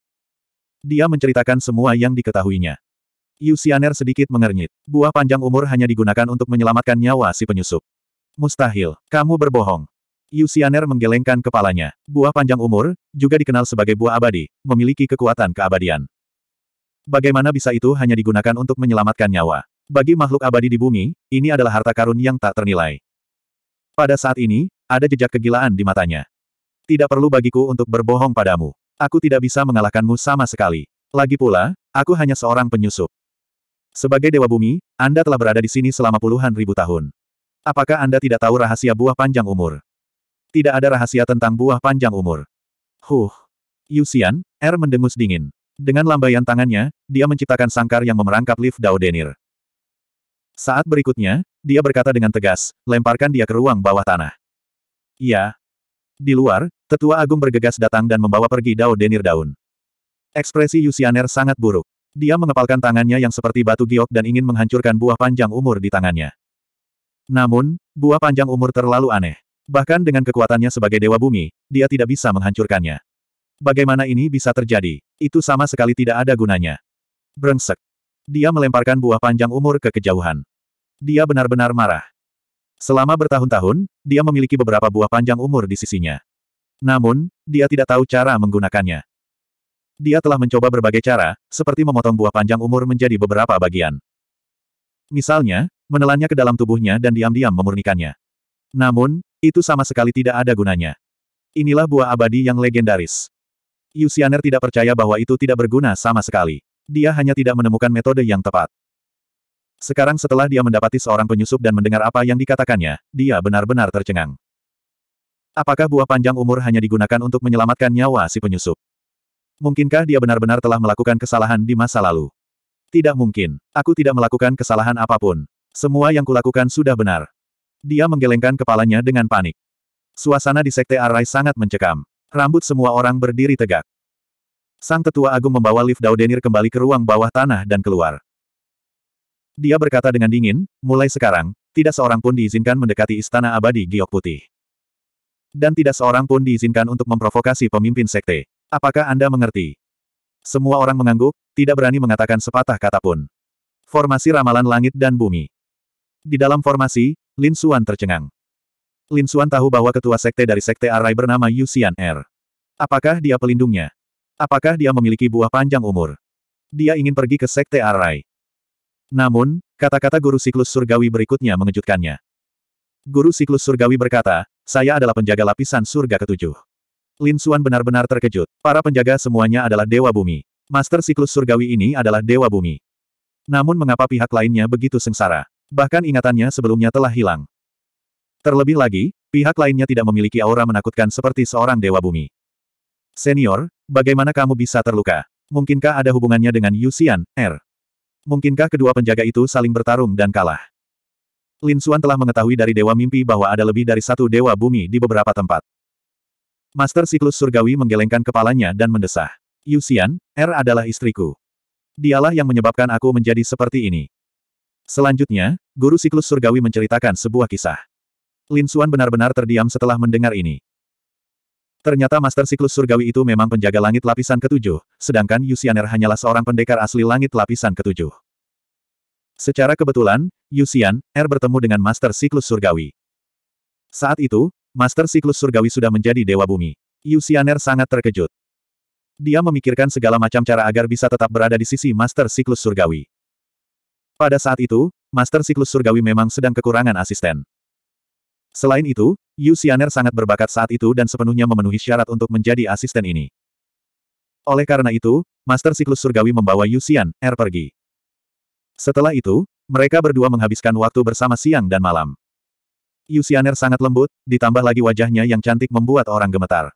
Dia menceritakan semua yang diketahuinya. Yusianer sedikit mengernyit. Buah panjang umur hanya digunakan untuk menyelamatkan nyawa si penyusup. Mustahil, kamu berbohong. Yusianer menggelengkan kepalanya. Buah panjang umur, juga dikenal sebagai buah abadi, memiliki kekuatan keabadian. Bagaimana bisa itu hanya digunakan untuk menyelamatkan nyawa? Bagi makhluk abadi di bumi, ini adalah harta karun yang tak ternilai. Pada saat ini, ada jejak kegilaan di matanya. Tidak perlu bagiku untuk berbohong padamu. Aku tidak bisa mengalahkanmu sama sekali. Lagi pula, aku hanya seorang penyusup. Sebagai Dewa Bumi, Anda telah berada di sini selama puluhan ribu tahun. Apakah Anda tidak tahu rahasia buah panjang umur? Tidak ada rahasia tentang buah panjang umur. Huh. Yusian, Er mendengus dingin. Dengan lambaian tangannya, dia menciptakan sangkar yang memerangkap lift Daudenir. Saat berikutnya, dia berkata dengan tegas, lemparkan dia ke ruang bawah tanah. Iya. Di luar, tetua agung bergegas datang dan membawa pergi Dao Denir Daun. Ekspresi Yusianer sangat buruk. Dia mengepalkan tangannya yang seperti batu giok dan ingin menghancurkan buah panjang umur di tangannya. Namun, buah panjang umur terlalu aneh. Bahkan dengan kekuatannya sebagai dewa bumi, dia tidak bisa menghancurkannya. Bagaimana ini bisa terjadi? Itu sama sekali tidak ada gunanya. Brengsek. Dia melemparkan buah panjang umur ke kejauhan. Dia benar-benar marah. Selama bertahun-tahun, dia memiliki beberapa buah panjang umur di sisinya. Namun, dia tidak tahu cara menggunakannya. Dia telah mencoba berbagai cara, seperti memotong buah panjang umur menjadi beberapa bagian. Misalnya, menelannya ke dalam tubuhnya dan diam-diam memurnikannya. Namun, itu sama sekali tidak ada gunanya. Inilah buah abadi yang legendaris. Yusianer tidak percaya bahwa itu tidak berguna sama sekali. Dia hanya tidak menemukan metode yang tepat. Sekarang setelah dia mendapati seorang penyusup dan mendengar apa yang dikatakannya, dia benar-benar tercengang. Apakah buah panjang umur hanya digunakan untuk menyelamatkan nyawa si penyusup? Mungkinkah dia benar-benar telah melakukan kesalahan di masa lalu? Tidak mungkin. Aku tidak melakukan kesalahan apapun. Semua yang kulakukan sudah benar. Dia menggelengkan kepalanya dengan panik. Suasana di Sekte Arai sangat mencekam. Rambut semua orang berdiri tegak. Sang tetua agung membawa Liv Daudenir kembali ke ruang bawah tanah dan keluar. Dia berkata dengan dingin, mulai sekarang, tidak seorang pun diizinkan mendekati istana abadi giok putih. Dan tidak seorang pun diizinkan untuk memprovokasi pemimpin sekte. Apakah Anda mengerti? Semua orang mengangguk, tidak berani mengatakan sepatah kata pun. Formasi ramalan langit dan bumi. Di dalam formasi, Lin Xuan tercengang. Lin Xuan tahu bahwa ketua sekte dari sekte Arai bernama Yu Yuxian Er. Apakah dia pelindungnya? Apakah dia memiliki buah panjang umur? Dia ingin pergi ke Sekte Arai. Namun, kata-kata guru siklus surgawi berikutnya mengejutkannya. Guru siklus surgawi berkata, saya adalah penjaga lapisan surga ketujuh. Lin Suan benar-benar terkejut. Para penjaga semuanya adalah dewa bumi. Master siklus surgawi ini adalah dewa bumi. Namun mengapa pihak lainnya begitu sengsara? Bahkan ingatannya sebelumnya telah hilang. Terlebih lagi, pihak lainnya tidak memiliki aura menakutkan seperti seorang dewa bumi. Senior, bagaimana kamu bisa terluka? Mungkinkah ada hubungannya dengan Yusian, R? Er? Mungkinkah kedua penjaga itu saling bertarung dan kalah? Lin Xuan telah mengetahui dari Dewa Mimpi bahwa ada lebih dari satu Dewa Bumi di beberapa tempat. Master Siklus Surgawi menggelengkan kepalanya dan mendesah. Yusian, R er adalah istriku. Dialah yang menyebabkan aku menjadi seperti ini. Selanjutnya, Guru Siklus Surgawi menceritakan sebuah kisah. Lin Xuan benar-benar terdiam setelah mendengar ini. Ternyata Master Siklus Surgawi itu memang penjaga langit lapisan ketujuh, sedangkan Yusianer hanyalah seorang pendekar asli langit lapisan ketujuh. Secara kebetulan, Yusian, Er bertemu dengan Master Siklus Surgawi. Saat itu, Master Siklus Surgawi sudah menjadi Dewa Bumi. Yusianer sangat terkejut. Dia memikirkan segala macam cara agar bisa tetap berada di sisi Master Siklus Surgawi. Pada saat itu, Master Siklus Surgawi memang sedang kekurangan asisten. Selain itu, Yu Xianer sangat berbakat saat itu dan sepenuhnya memenuhi syarat untuk menjadi asisten ini. Oleh karena itu, Master Siklus Surgawi membawa Yu Xian, Er pergi. Setelah itu, mereka berdua menghabiskan waktu bersama siang dan malam. Yu Xianer sangat lembut, ditambah lagi wajahnya yang cantik membuat orang gemetar.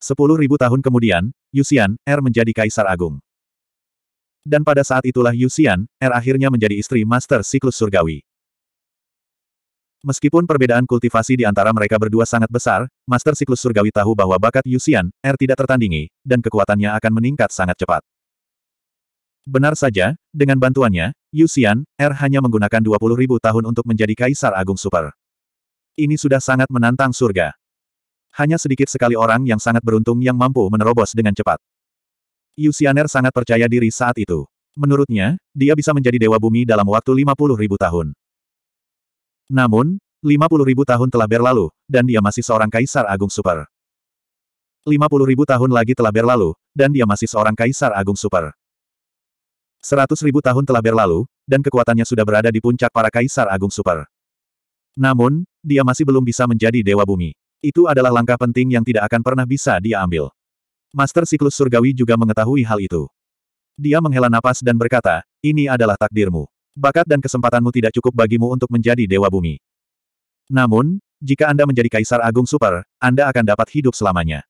Sepuluh ribu tahun kemudian, Xian, Er menjadi Kaisar Agung. Dan pada saat itulah Xian, Er akhirnya menjadi istri Master Siklus Surgawi. Meskipun perbedaan kultivasi di antara mereka berdua sangat besar, Master Siklus Surgawi tahu bahwa bakat Yusian, R tidak tertandingi, dan kekuatannya akan meningkat sangat cepat. Benar saja, dengan bantuannya, Yusian, R hanya menggunakan ribu tahun untuk menjadi Kaisar Agung Super. Ini sudah sangat menantang surga. Hanya sedikit sekali orang yang sangat beruntung yang mampu menerobos dengan cepat. Yusianer sangat percaya diri saat itu. Menurutnya, dia bisa menjadi dewa bumi dalam waktu ribu tahun. Namun, 50.000 tahun telah berlalu, dan dia masih seorang Kaisar Agung Super. 50.000 tahun lagi telah berlalu, dan dia masih seorang Kaisar Agung Super. 100.000 tahun telah berlalu, dan kekuatannya sudah berada di puncak para Kaisar Agung Super. Namun, dia masih belum bisa menjadi Dewa Bumi. Itu adalah langkah penting yang tidak akan pernah bisa dia ambil. Master Siklus Surgawi juga mengetahui hal itu. Dia menghela napas dan berkata, ini adalah takdirmu. Bakat dan kesempatanmu tidak cukup bagimu untuk menjadi Dewa Bumi. Namun, jika Anda menjadi Kaisar Agung Super, Anda akan dapat hidup selamanya.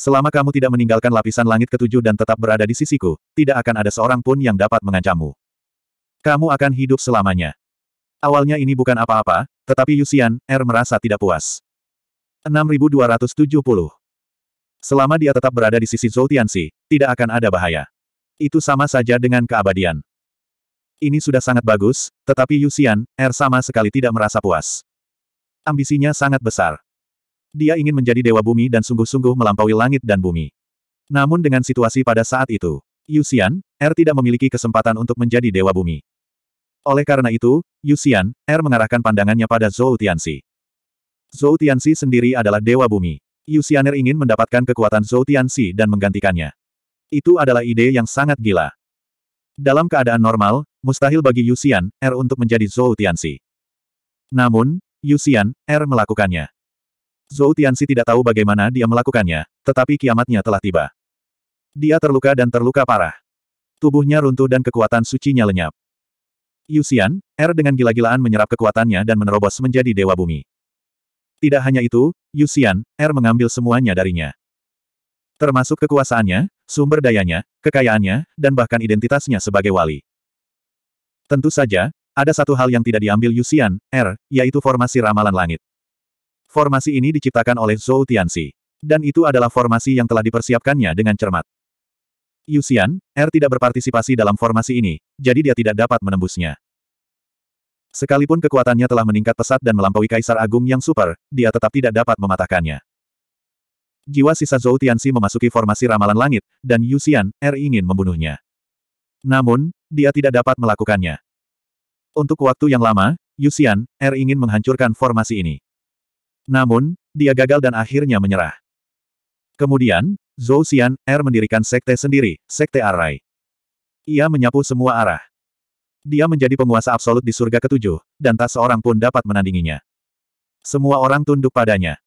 Selama kamu tidak meninggalkan lapisan langit ketujuh dan tetap berada di sisiku, tidak akan ada seorang pun yang dapat mengancammu. Kamu akan hidup selamanya. Awalnya ini bukan apa-apa, tetapi Yusian, Er merasa tidak puas. 6270 Selama dia tetap berada di sisi Zhou Tianxi, tidak akan ada bahaya. Itu sama saja dengan keabadian. Ini sudah sangat bagus, tetapi Yusian, Er sama sekali tidak merasa puas. Ambisinya sangat besar. Dia ingin menjadi dewa bumi dan sungguh-sungguh melampaui langit dan bumi. Namun dengan situasi pada saat itu, Yusian, Er tidak memiliki kesempatan untuk menjadi dewa bumi. Oleh karena itu, Yusian, Er mengarahkan pandangannya pada Zhou Tianxi. Zhou Tianxi sendiri adalah dewa bumi. Er ingin mendapatkan kekuatan Zhou Tianxi dan menggantikannya. Itu adalah ide yang sangat gila. Dalam keadaan normal, mustahil bagi Yusian R er untuk menjadi Zhou Tianxi. Namun, Yusian R er melakukannya. Zhou Tianxi tidak tahu bagaimana dia melakukannya, tetapi kiamatnya telah tiba. Dia terluka dan terluka parah. Tubuhnya runtuh dan kekuatan sucinya lenyap. Yusian, R er dengan gila-gilaan menyerap kekuatannya dan menerobos menjadi Dewa Bumi. Tidak hanya itu, Yusian, R mengambil semuanya darinya termasuk kekuasaannya, sumber dayanya, kekayaannya, dan bahkan identitasnya sebagai wali. Tentu saja, ada satu hal yang tidak diambil Yusian, R, er, yaitu formasi ramalan langit. Formasi ini diciptakan oleh Zhou Tianxi. Dan itu adalah formasi yang telah dipersiapkannya dengan cermat. Yusian, R er tidak berpartisipasi dalam formasi ini, jadi dia tidak dapat menembusnya. Sekalipun kekuatannya telah meningkat pesat dan melampaui Kaisar Agung yang super, dia tetap tidak dapat mematahkannya jiwa sisa Zhou Tianxi memasuki formasi ramalan langit, dan Yu Xian, Er ingin membunuhnya. Namun, dia tidak dapat melakukannya. Untuk waktu yang lama, Yu Xian, Er ingin menghancurkan formasi ini. Namun, dia gagal dan akhirnya menyerah. Kemudian, Zhou Xian, Er mendirikan sekte sendiri, Sekte Arai. Ia menyapu semua arah. Dia menjadi penguasa absolut di surga ketujuh, dan tak seorang pun dapat menandinginya. Semua orang tunduk padanya.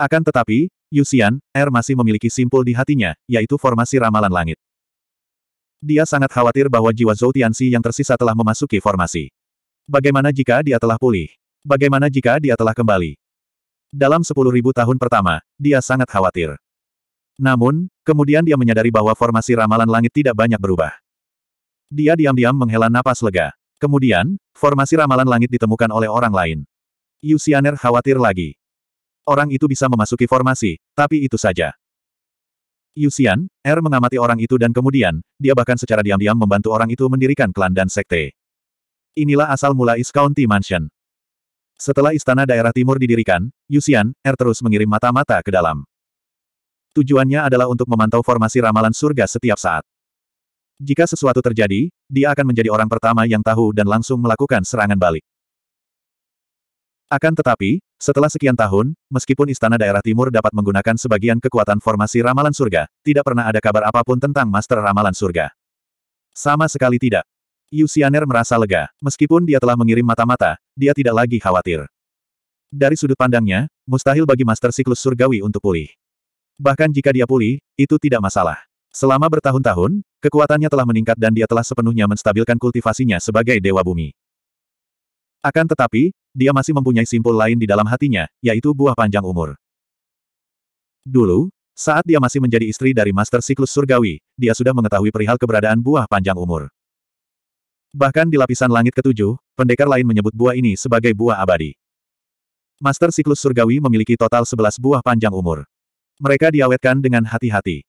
Akan tetapi, Yusian, Er masih memiliki simpul di hatinya, yaitu formasi ramalan langit. Dia sangat khawatir bahwa jiwa Zhou Tianxi yang tersisa telah memasuki formasi. Bagaimana jika dia telah pulih? Bagaimana jika dia telah kembali? Dalam sepuluh ribu tahun pertama, dia sangat khawatir. Namun, kemudian dia menyadari bahwa formasi ramalan langit tidak banyak berubah. Dia diam-diam menghela napas lega. Kemudian, formasi ramalan langit ditemukan oleh orang lain. Yusianer khawatir lagi orang itu bisa memasuki formasi, tapi itu saja. Yusian, R er mengamati orang itu dan kemudian, dia bahkan secara diam-diam membantu orang itu mendirikan klan dan sekte. Inilah asal mula East County Mansion. Setelah istana daerah timur didirikan, Yusian, R er terus mengirim mata-mata ke dalam. Tujuannya adalah untuk memantau formasi ramalan surga setiap saat. Jika sesuatu terjadi, dia akan menjadi orang pertama yang tahu dan langsung melakukan serangan balik. Akan tetapi, setelah sekian tahun, meskipun istana daerah timur dapat menggunakan sebagian kekuatan formasi ramalan surga, tidak pernah ada kabar apapun tentang master ramalan surga. Sama sekali tidak. Yusianer merasa lega. Meskipun dia telah mengirim mata-mata, dia tidak lagi khawatir. Dari sudut pandangnya, mustahil bagi master siklus surgawi untuk pulih. Bahkan jika dia pulih, itu tidak masalah. Selama bertahun-tahun, kekuatannya telah meningkat dan dia telah sepenuhnya menstabilkan kultivasinya sebagai dewa bumi. Akan tetapi, dia masih mempunyai simpul lain di dalam hatinya, yaitu buah panjang umur. Dulu, saat dia masih menjadi istri dari Master Siklus Surgawi, dia sudah mengetahui perihal keberadaan buah panjang umur. Bahkan di lapisan langit ketujuh, pendekar lain menyebut buah ini sebagai buah abadi. Master Siklus Surgawi memiliki total sebelas buah panjang umur. Mereka diawetkan dengan hati-hati.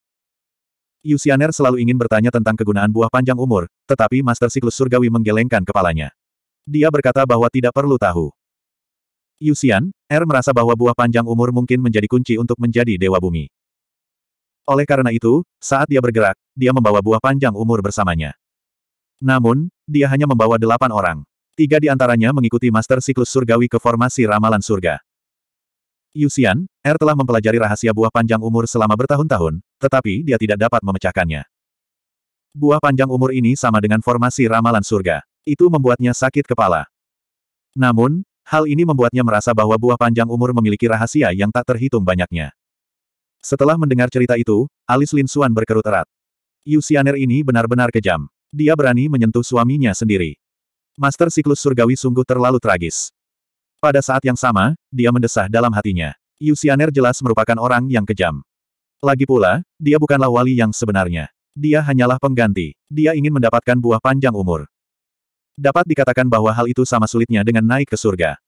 Yusianer selalu ingin bertanya tentang kegunaan buah panjang umur, tetapi Master Siklus Surgawi menggelengkan kepalanya. Dia berkata bahwa tidak perlu tahu. Yusian, Er merasa bahwa buah panjang umur mungkin menjadi kunci untuk menjadi dewa bumi. Oleh karena itu, saat dia bergerak, dia membawa buah panjang umur bersamanya. Namun, dia hanya membawa delapan orang. Tiga di antaranya mengikuti master siklus surgawi ke formasi ramalan surga. Yusian, Er telah mempelajari rahasia buah panjang umur selama bertahun-tahun, tetapi dia tidak dapat memecahkannya. Buah panjang umur ini sama dengan formasi ramalan surga. Itu membuatnya sakit kepala. Namun, hal ini membuatnya merasa bahwa buah panjang umur memiliki rahasia yang tak terhitung banyaknya. Setelah mendengar cerita itu, alis Lin Suan berkerut erat. Xianer ini benar-benar kejam. Dia berani menyentuh suaminya sendiri. Master siklus surgawi sungguh terlalu tragis. Pada saat yang sama, dia mendesah dalam hatinya. Yu Xianer jelas merupakan orang yang kejam. Lagi pula, dia bukanlah wali yang sebenarnya. Dia hanyalah pengganti. Dia ingin mendapatkan buah panjang umur. Dapat dikatakan bahwa hal itu sama sulitnya dengan naik ke surga.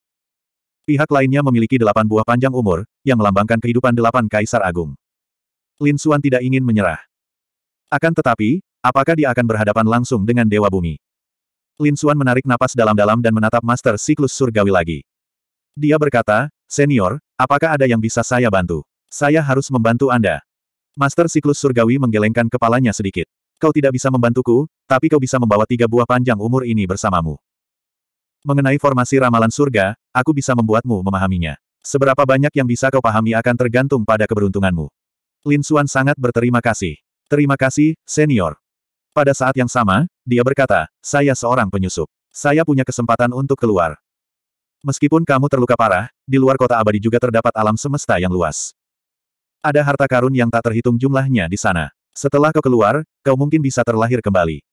Pihak lainnya memiliki delapan buah panjang umur, yang melambangkan kehidupan delapan kaisar agung. Lin Xuan tidak ingin menyerah. Akan tetapi, apakah dia akan berhadapan langsung dengan Dewa Bumi? Lin Xuan menarik napas dalam-dalam dan menatap Master Siklus Surgawi lagi. Dia berkata, Senior, apakah ada yang bisa saya bantu? Saya harus membantu Anda. Master Siklus Surgawi menggelengkan kepalanya sedikit kau tidak bisa membantuku, tapi kau bisa membawa tiga buah panjang umur ini bersamamu. Mengenai formasi ramalan surga, aku bisa membuatmu memahaminya. Seberapa banyak yang bisa kau pahami akan tergantung pada keberuntunganmu. Lin Suan sangat berterima kasih. Terima kasih, senior. Pada saat yang sama, dia berkata, saya seorang penyusup. Saya punya kesempatan untuk keluar. Meskipun kamu terluka parah, di luar kota abadi juga terdapat alam semesta yang luas. Ada harta karun yang tak terhitung jumlahnya di sana. Setelah kau keluar, kau mungkin bisa terlahir kembali.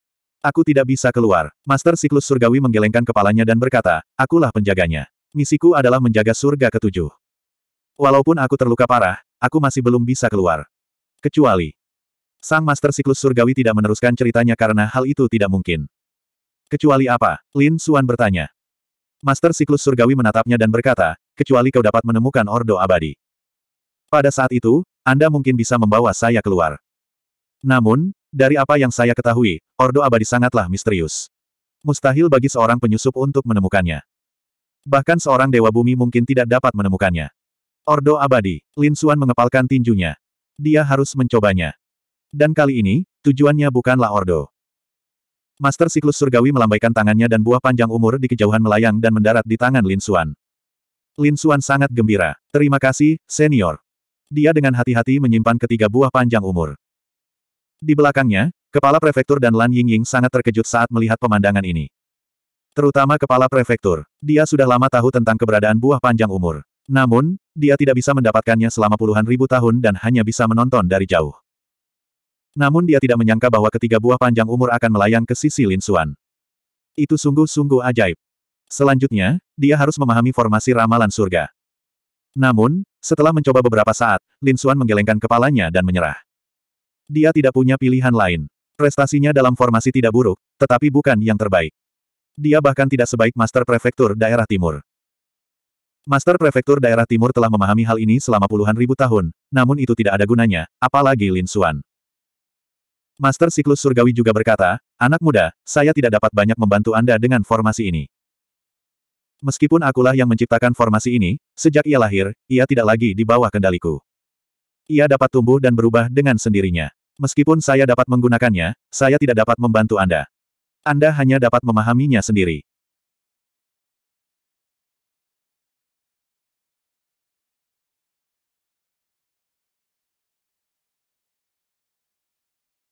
Aku tidak bisa keluar. Master Siklus Surgawi menggelengkan kepalanya dan berkata, akulah penjaganya. Misiku adalah menjaga surga ketujuh. Walaupun aku terluka parah, aku masih belum bisa keluar. Kecuali. Sang Master Siklus Surgawi tidak meneruskan ceritanya karena hal itu tidak mungkin. Kecuali apa? Lin Suan bertanya. Master Siklus Surgawi menatapnya dan berkata, kecuali kau dapat menemukan Ordo Abadi. Pada saat itu, Anda mungkin bisa membawa saya keluar. Namun, dari apa yang saya ketahui, Ordo Abadi sangatlah misterius. Mustahil bagi seorang penyusup untuk menemukannya. Bahkan seorang Dewa Bumi mungkin tidak dapat menemukannya. Ordo Abadi, Lin Suan mengepalkan tinjunya. Dia harus mencobanya. Dan kali ini, tujuannya bukanlah Ordo. Master Siklus Surgawi melambaikan tangannya dan buah panjang umur di kejauhan melayang dan mendarat di tangan Lin Suan. Lin Suan sangat gembira. Terima kasih, senior. Dia dengan hati-hati menyimpan ketiga buah panjang umur. Di belakangnya, kepala prefektur dan Lan Yingying sangat terkejut saat melihat pemandangan ini. Terutama kepala prefektur, dia sudah lama tahu tentang keberadaan buah panjang umur. Namun, dia tidak bisa mendapatkannya selama puluhan ribu tahun dan hanya bisa menonton dari jauh. Namun dia tidak menyangka bahwa ketiga buah panjang umur akan melayang ke sisi Lin Xuan. Itu sungguh-sungguh ajaib. Selanjutnya, dia harus memahami formasi ramalan surga. Namun, setelah mencoba beberapa saat, Lin Xuan menggelengkan kepalanya dan menyerah. Dia tidak punya pilihan lain. Prestasinya dalam formasi tidak buruk, tetapi bukan yang terbaik. Dia bahkan tidak sebaik Master Prefektur Daerah Timur. Master Prefektur Daerah Timur telah memahami hal ini selama puluhan ribu tahun, namun itu tidak ada gunanya, apalagi Lin Xuan. Master Siklus Surgawi juga berkata, Anak muda, saya tidak dapat banyak membantu Anda dengan formasi ini. Meskipun akulah yang menciptakan formasi ini, sejak ia lahir, ia tidak lagi di bawah kendaliku. Ia dapat tumbuh dan berubah dengan sendirinya. Meskipun saya dapat menggunakannya, saya tidak dapat membantu Anda. Anda hanya dapat memahaminya sendiri.